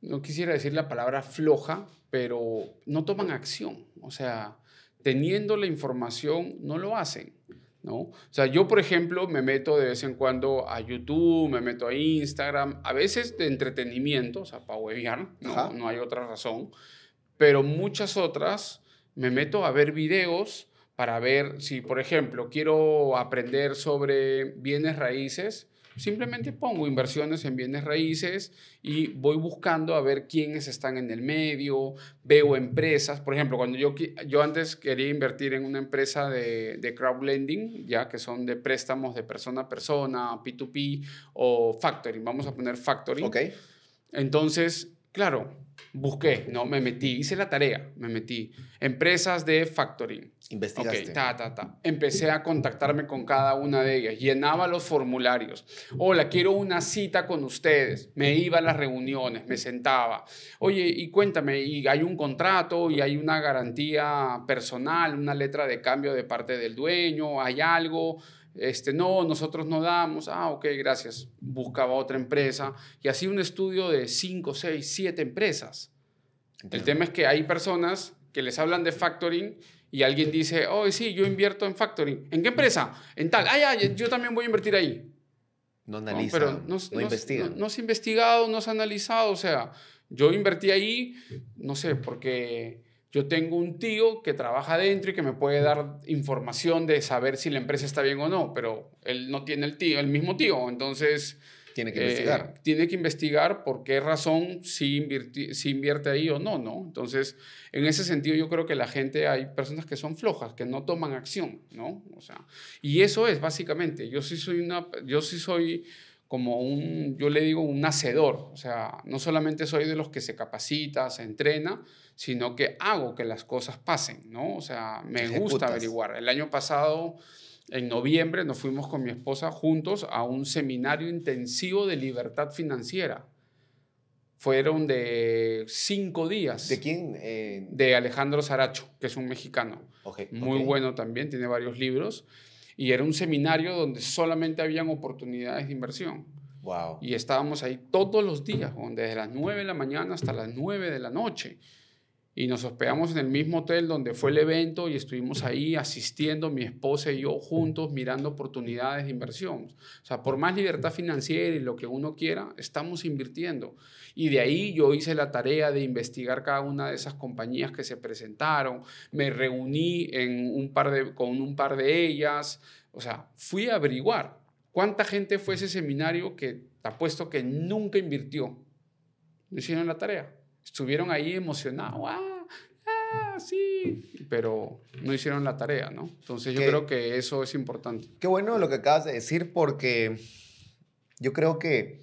no quisiera decir la palabra floja, pero no toman acción. O sea, teniendo la información, no lo hacen. ¿No? O sea, yo, por ejemplo, me meto de vez en cuando a YouTube, me meto a Instagram, a veces de entretenimiento, o sea, para huevear, no, no hay otra razón, pero muchas otras me meto a ver videos para ver si, por ejemplo, quiero aprender sobre bienes raíces, simplemente pongo inversiones en bienes raíces y voy buscando a ver quiénes están en el medio, veo empresas, por ejemplo, cuando yo, yo antes quería invertir en una empresa de, de crowdlending, ya que son de préstamos de persona a persona, P2P o factory. vamos a poner factory. Ok. Entonces, claro, busqué, no, me metí, hice la tarea, me metí. Empresas de factoring. Investigaste. ta, ta, ta. Empecé a contactarme con cada una de ellas, llenaba los formularios. Hola, quiero una cita con ustedes. Me iba a las reuniones, me sentaba. Oye, y cuéntame, ¿y hay un contrato y hay una garantía personal, una letra de cambio de parte del dueño, hay algo? Este, no, nosotros no damos, ah, ok, gracias, buscaba otra empresa. Y así un estudio de 5, 6, 7 empresas. El tema es que hay personas que les hablan de factoring y alguien dice, oh, sí, yo invierto en factoring. ¿En qué empresa? En tal. Ah, ya, yo también voy a invertir ahí. No analiza, no, pero no, no se ha investigado, no se ha analizado. O sea, yo invertí ahí, no sé, porque yo tengo un tío que trabaja adentro y que me puede dar información de saber si la empresa está bien o no, pero él no tiene el, tío, el mismo tío, entonces... Tiene que eh, investigar. Tiene que investigar por qué razón si, si invierte ahí o no, ¿no? Entonces, en ese sentido yo creo que la gente, hay personas que son flojas, que no toman acción, ¿no? O sea, y eso es básicamente, yo sí soy una, yo sí soy como un, yo le digo, un hacedor, o sea, no solamente soy de los que se capacita, se entrena, sino que hago que las cosas pasen, ¿no? O sea, me gusta averiguar. El año pasado, en noviembre, nos fuimos con mi esposa juntos a un seminario intensivo de libertad financiera. Fueron de cinco días. ¿De quién? Eh, de Alejandro Saracho, que es un mexicano. Muy bueno también, tiene varios libros. Y era un seminario donde solamente habían oportunidades de inversión. Wow. Y estábamos ahí todos los días, desde las nueve de la mañana hasta las nueve de la noche y nos hospedamos en el mismo hotel donde fue el evento y estuvimos ahí asistiendo, mi esposa y yo juntos mirando oportunidades de inversión. O sea, por más libertad financiera y lo que uno quiera, estamos invirtiendo. Y de ahí yo hice la tarea de investigar cada una de esas compañías que se presentaron, me reuní en un par de, con un par de ellas, o sea, fui a averiguar cuánta gente fue ese seminario que te apuesto que nunca invirtió. No hicieron la tarea estuvieron ahí emocionados, ah, ¡ah! Sí, pero no hicieron la tarea, ¿no? Entonces yo creo que eso es importante. Qué bueno lo que acabas de decir porque yo creo que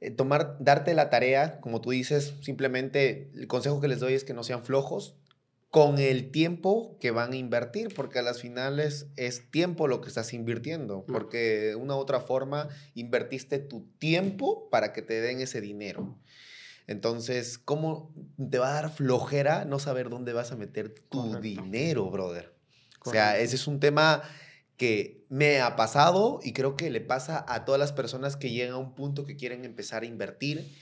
eh, tomar, darte la tarea, como tú dices, simplemente el consejo que les doy es que no sean flojos con el tiempo que van a invertir, porque a las finales es tiempo lo que estás invirtiendo, porque de una u otra forma invertiste tu tiempo para que te den ese dinero. Entonces, ¿cómo te va a dar flojera no saber dónde vas a meter tu dinero, brother? O sea, ese es un tema que me ha pasado y creo que le pasa a todas las personas que llegan a un punto que quieren empezar a invertir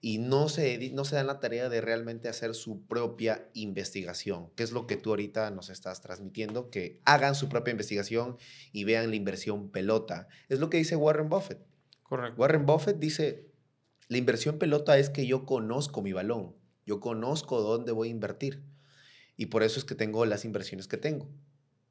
y no se, no se dan la tarea de realmente hacer su propia investigación, que es lo que tú ahorita nos estás transmitiendo, que hagan su propia investigación y vean la inversión pelota. Es lo que dice Warren Buffett. Correcto. Warren Buffett dice, la inversión pelota es que yo conozco mi balón, yo conozco dónde voy a invertir. Y por eso es que tengo las inversiones que tengo.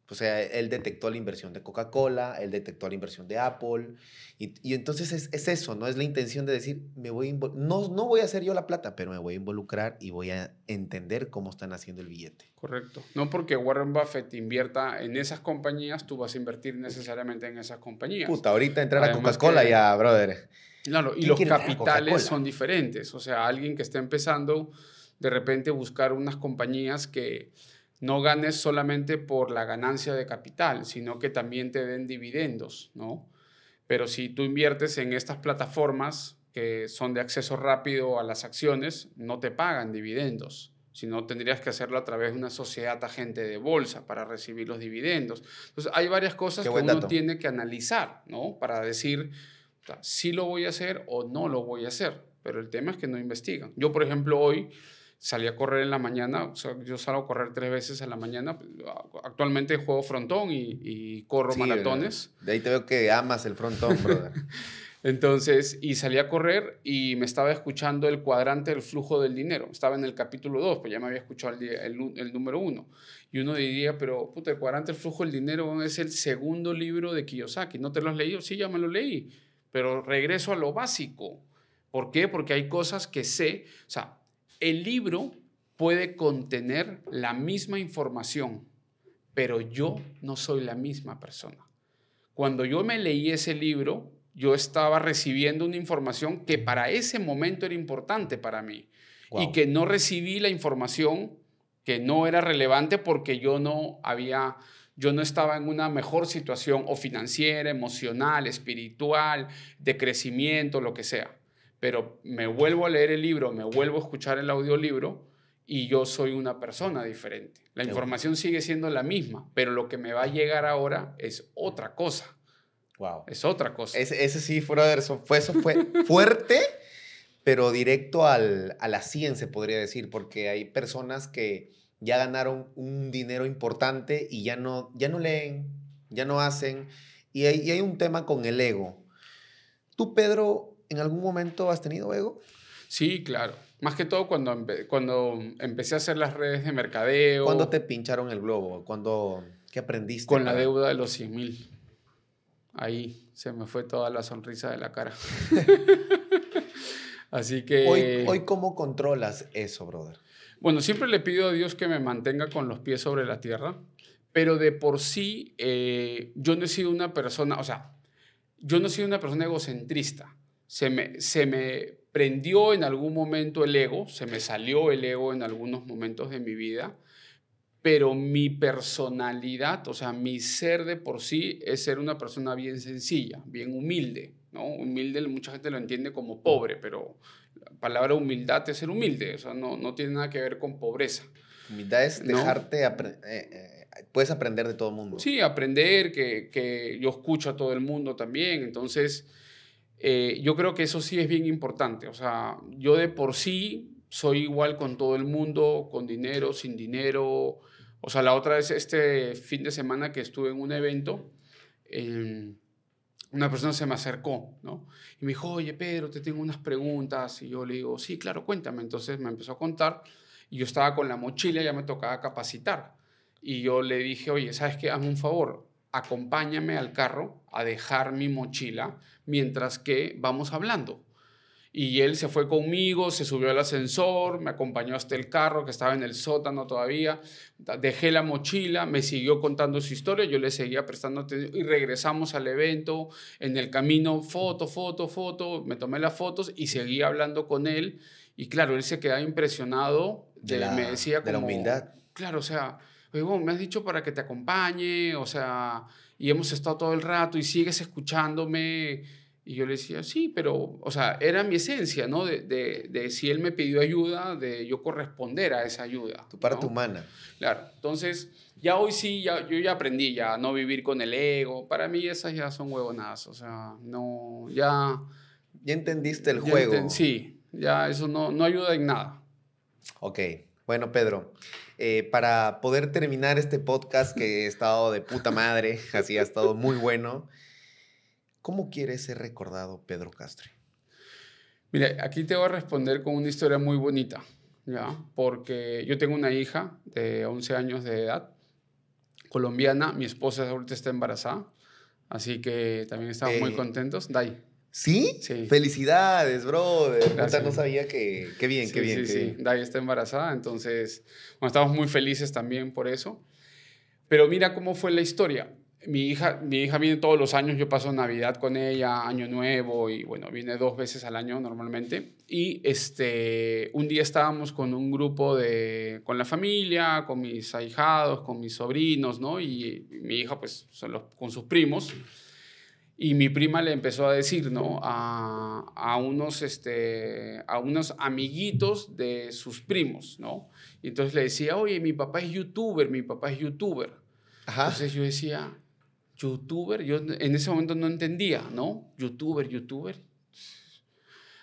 O sea, él detectó la inversión de Coca-Cola, él detectó la inversión de Apple. Y, entonces es, eso, ¿no? Es la intención de decir, me voy no, voy a hacer yo la plata, pero me voy a involucrar y voy a entender cómo están haciendo el billete. Correcto. No porque Warren Buffett invierta en esas compañías, tú vas a invertir necesariamente en esas compañías. Puta, ahorita entrar a Coca-Cola ya, brother Claro, y los capitales son diferentes. O sea, alguien que está empezando, de repente buscar unas compañías que no ganes solamente por la ganancia de capital, sino que también te den dividendos, ¿no? Pero si tú inviertes en estas plataformas que son de acceso rápido a las acciones, no te pagan dividendos sino tendrías que hacerlo a través de una sociedad agente de bolsa para recibir los dividendos. Entonces, hay varias cosas que uno tiene que analizar, ¿no? Para decir, si lo voy a hacer o no lo voy a hacer, pero el tema es que no investigan. Yo, por ejemplo, hoy salí a correr en la mañana, o sea, yo salgo a correr tres veces en la mañana, pues, actualmente juego frontón y, corro maratones. De ahí te veo que amas el frontón, brother. (laughs) Entonces, y salí a correr y me estaba escuchando el cuadrante del flujo del dinero. Estaba en el capítulo 2, pues ya me había escuchado el, número 1. Y uno diría, pero puta, el cuadrante del flujo del dinero es el segundo libro de Kiyosaki. ¿No te lo has leído? Sí, ya me lo leí pero regreso a lo básico. ¿Por qué? Porque hay cosas que sé. O sea, el libro puede contener la misma información, pero yo no soy la misma persona. Cuando yo me leí ese libro, yo estaba recibiendo una información que para ese momento era importante para mí y que no recibí la información que no era relevante porque yo no había yo no estaba en una mejor situación o financiera, emocional, espiritual, de crecimiento, lo que sea. Pero me vuelvo a leer el libro, me vuelvo a escuchar el audiolibro y yo soy una persona diferente. La información sigue siendo la misma, pero lo que me va a llegar ahora es otra cosa. Wow. Es otra cosa. Ese, sí, fue, fue (laughs) fuerte, pero directo a la ciencia, podría decir, porque hay personas que ya ganaron un dinero importante y ya no, ya no leen, ya no hacen. Y hay, hay un tema con el ego. ¿Tú, Pedro, en algún momento has tenido ego? Sí, claro. Más que todo cuando, cuando empecé a hacer las redes de mercadeo. ¿Cuándo te pincharon el globo? cuando ¿Qué aprendiste? Con la deuda de los 100 mil. Ahí se me fue toda la sonrisa de la cara. (laughs) Así que... Hoy, hoy, ¿cómo controlas eso, brother? Bueno, siempre le pido a Dios que me mantenga con los pies sobre la tierra, pero de por sí eh, yo no he sido una persona, o sea, yo no he sido una persona egocentrista. Se me, se me prendió en algún momento el ego, se me salió el ego en algunos momentos de mi vida, pero mi personalidad, o sea, mi ser de por sí es ser una persona bien sencilla, bien humilde, ¿no? Humilde mucha gente lo entiende como pobre, pero palabra humildad es ser humilde, o sea, no, no tiene nada que ver con pobreza. Humildad es dejarte, eh, eh, puedes aprender de todo el mundo. Sí, aprender, que, que, yo escucho a todo el mundo también, entonces eh, yo creo que eso sí es bien importante, o sea, yo de por sí soy igual con todo el mundo, con dinero, sin dinero, o sea, la otra vez, este fin de semana que estuve en un evento. en em, una persona se me acercó, ¿no? Y me dijo, oye, Pedro, te tengo unas preguntas. Y yo le digo, sí, claro, cuéntame. Entonces me empezó a contar y yo estaba con la mochila, ya me tocaba capacitar. Y yo le dije, oye, ¿sabes qué? Hazme un favor, acompáñame al carro a dejar mi mochila mientras que vamos hablando. Y él se fue conmigo, se subió al ascensor, me acompañó hasta el carro que estaba en el sótano todavía, dejé la mochila, me siguió contando su historia, yo le seguía prestando atención y regresamos al evento, en el camino foto, foto, foto, me tomé las fotos y seguí hablando con él y claro, él se quedaba impresionado, de, la, me decía humildad. Claro, o sea, bueno, me has dicho para que te acompañe, o sea, y hemos estado todo el rato y sigues escuchándome y yo le decía, sí, pero, o sea, era mi esencia, ¿no? De, si él me pidió ayuda, de yo corresponder a esa ayuda. Tu parte humana. Claro, entonces, ya hoy sí, ya, yo ya aprendí ya a no vivir con el ego. Para mí esas ya son huevonadas, o sea, no, ya... Ya entendiste el juego. sí, ya eso no, no ayuda en nada. Ok, bueno, Pedro. Eh, para poder terminar este podcast que he estado de puta madre, (laughs) así ha estado muy bueno. ¿Cómo quiere ser recordado Pedro Castro? Mire, aquí te voy a responder con una historia muy bonita, ¿ya? Porque yo tengo una hija de 11 años de edad, colombiana, mi esposa ahorita está embarazada, así que también estamos muy eh, contentos. Dai. ¿Sí? Sí. Felicidades, bro. No sabía que. Qué bien, qué bien. Sí, sí. Dai está embarazada, entonces, bueno, estamos muy felices también por eso. Pero mira cómo fue la historia mi hija, mi hija viene todos los años, yo paso Navidad con ella, Año Nuevo, y bueno, viene dos veces al año normalmente. Y este, un día estábamos con un grupo de, con la familia, con mis ahijados, con mis sobrinos, ¿no? Y, mi hija, pues, con sus primos. Y mi prima le empezó a decir, ¿no? A, unos, este, a unos amiguitos de sus primos, ¿no? Y entonces le decía, oye, mi papá es youtuber, mi papá es youtuber. Entonces yo decía, youtuber, yo en ese momento no entendía, ¿no? Youtuber, youtuber.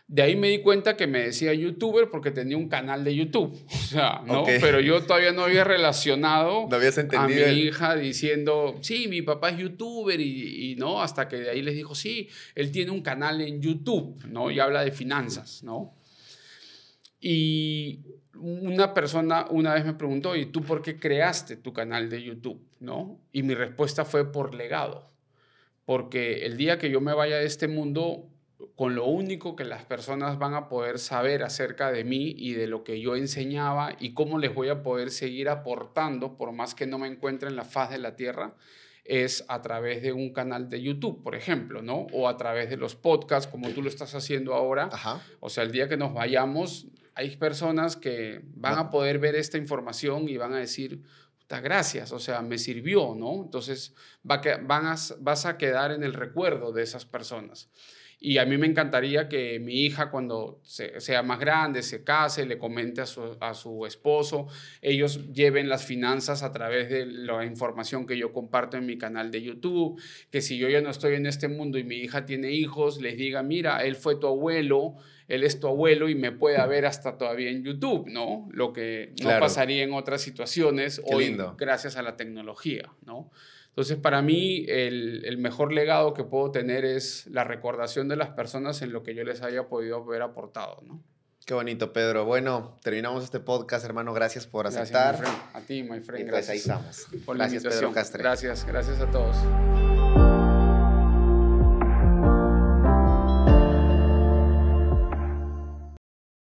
De ahí me di cuenta que me decía youtuber porque tenía un canal de YouTube. (laughs) O sea, ¿no? Pero yo todavía no había relacionado a mi hija diciendo, sí, mi papá es youtuber y, y, no, hasta que de ahí les dijo, sí, él tiene un canal en YouTube, ¿no? Y habla de finanzas, ¿no? Y una persona una vez me preguntó, ¿y tú por qué creaste tu canal de YouTube? ¿No? Y mi respuesta fue por legado. Porque el día que yo me vaya de este mundo, con lo único que las personas van a poder saber acerca de mí y de lo que yo enseñaba y cómo les voy a poder seguir aportando, por más que no me encuentre en la faz de la tierra, es a través de un canal de YouTube, por ejemplo, ¿no? O a través de los podcasts, como tú lo estás haciendo ahora. O sea, el día que nos vayamos, hay personas que van a poder ver esta información y van a decir, gracias, o sea, me sirvió, ¿no? Entonces va vas a quedar en el recuerdo de esas personas. Y a mí me encantaría que mi hija cuando sea más grande, se case, le comente a su, a su esposo, ellos lleven las finanzas a través de la información que yo comparto en mi canal de YouTube, que si yo ya no estoy en este mundo y mi hija tiene hijos, les diga, mira, él fue tu abuelo, él es tu abuelo y me puede ver hasta todavía en YouTube, ¿no? Lo que no pasaría en otras situaciones hoy gracias a la tecnología, ¿no? Entonces, para mí, el, mejor legado que puedo tener es la recordación de las personas en lo que yo les haya podido haber aportado, ¿no? Qué bonito, Pedro. Bueno, terminamos este podcast, hermano. Gracias por aceptar. a ti, my friend. Pues gracias. ahí estamos. gracias, Pedro Castre. Gracias, gracias a todos.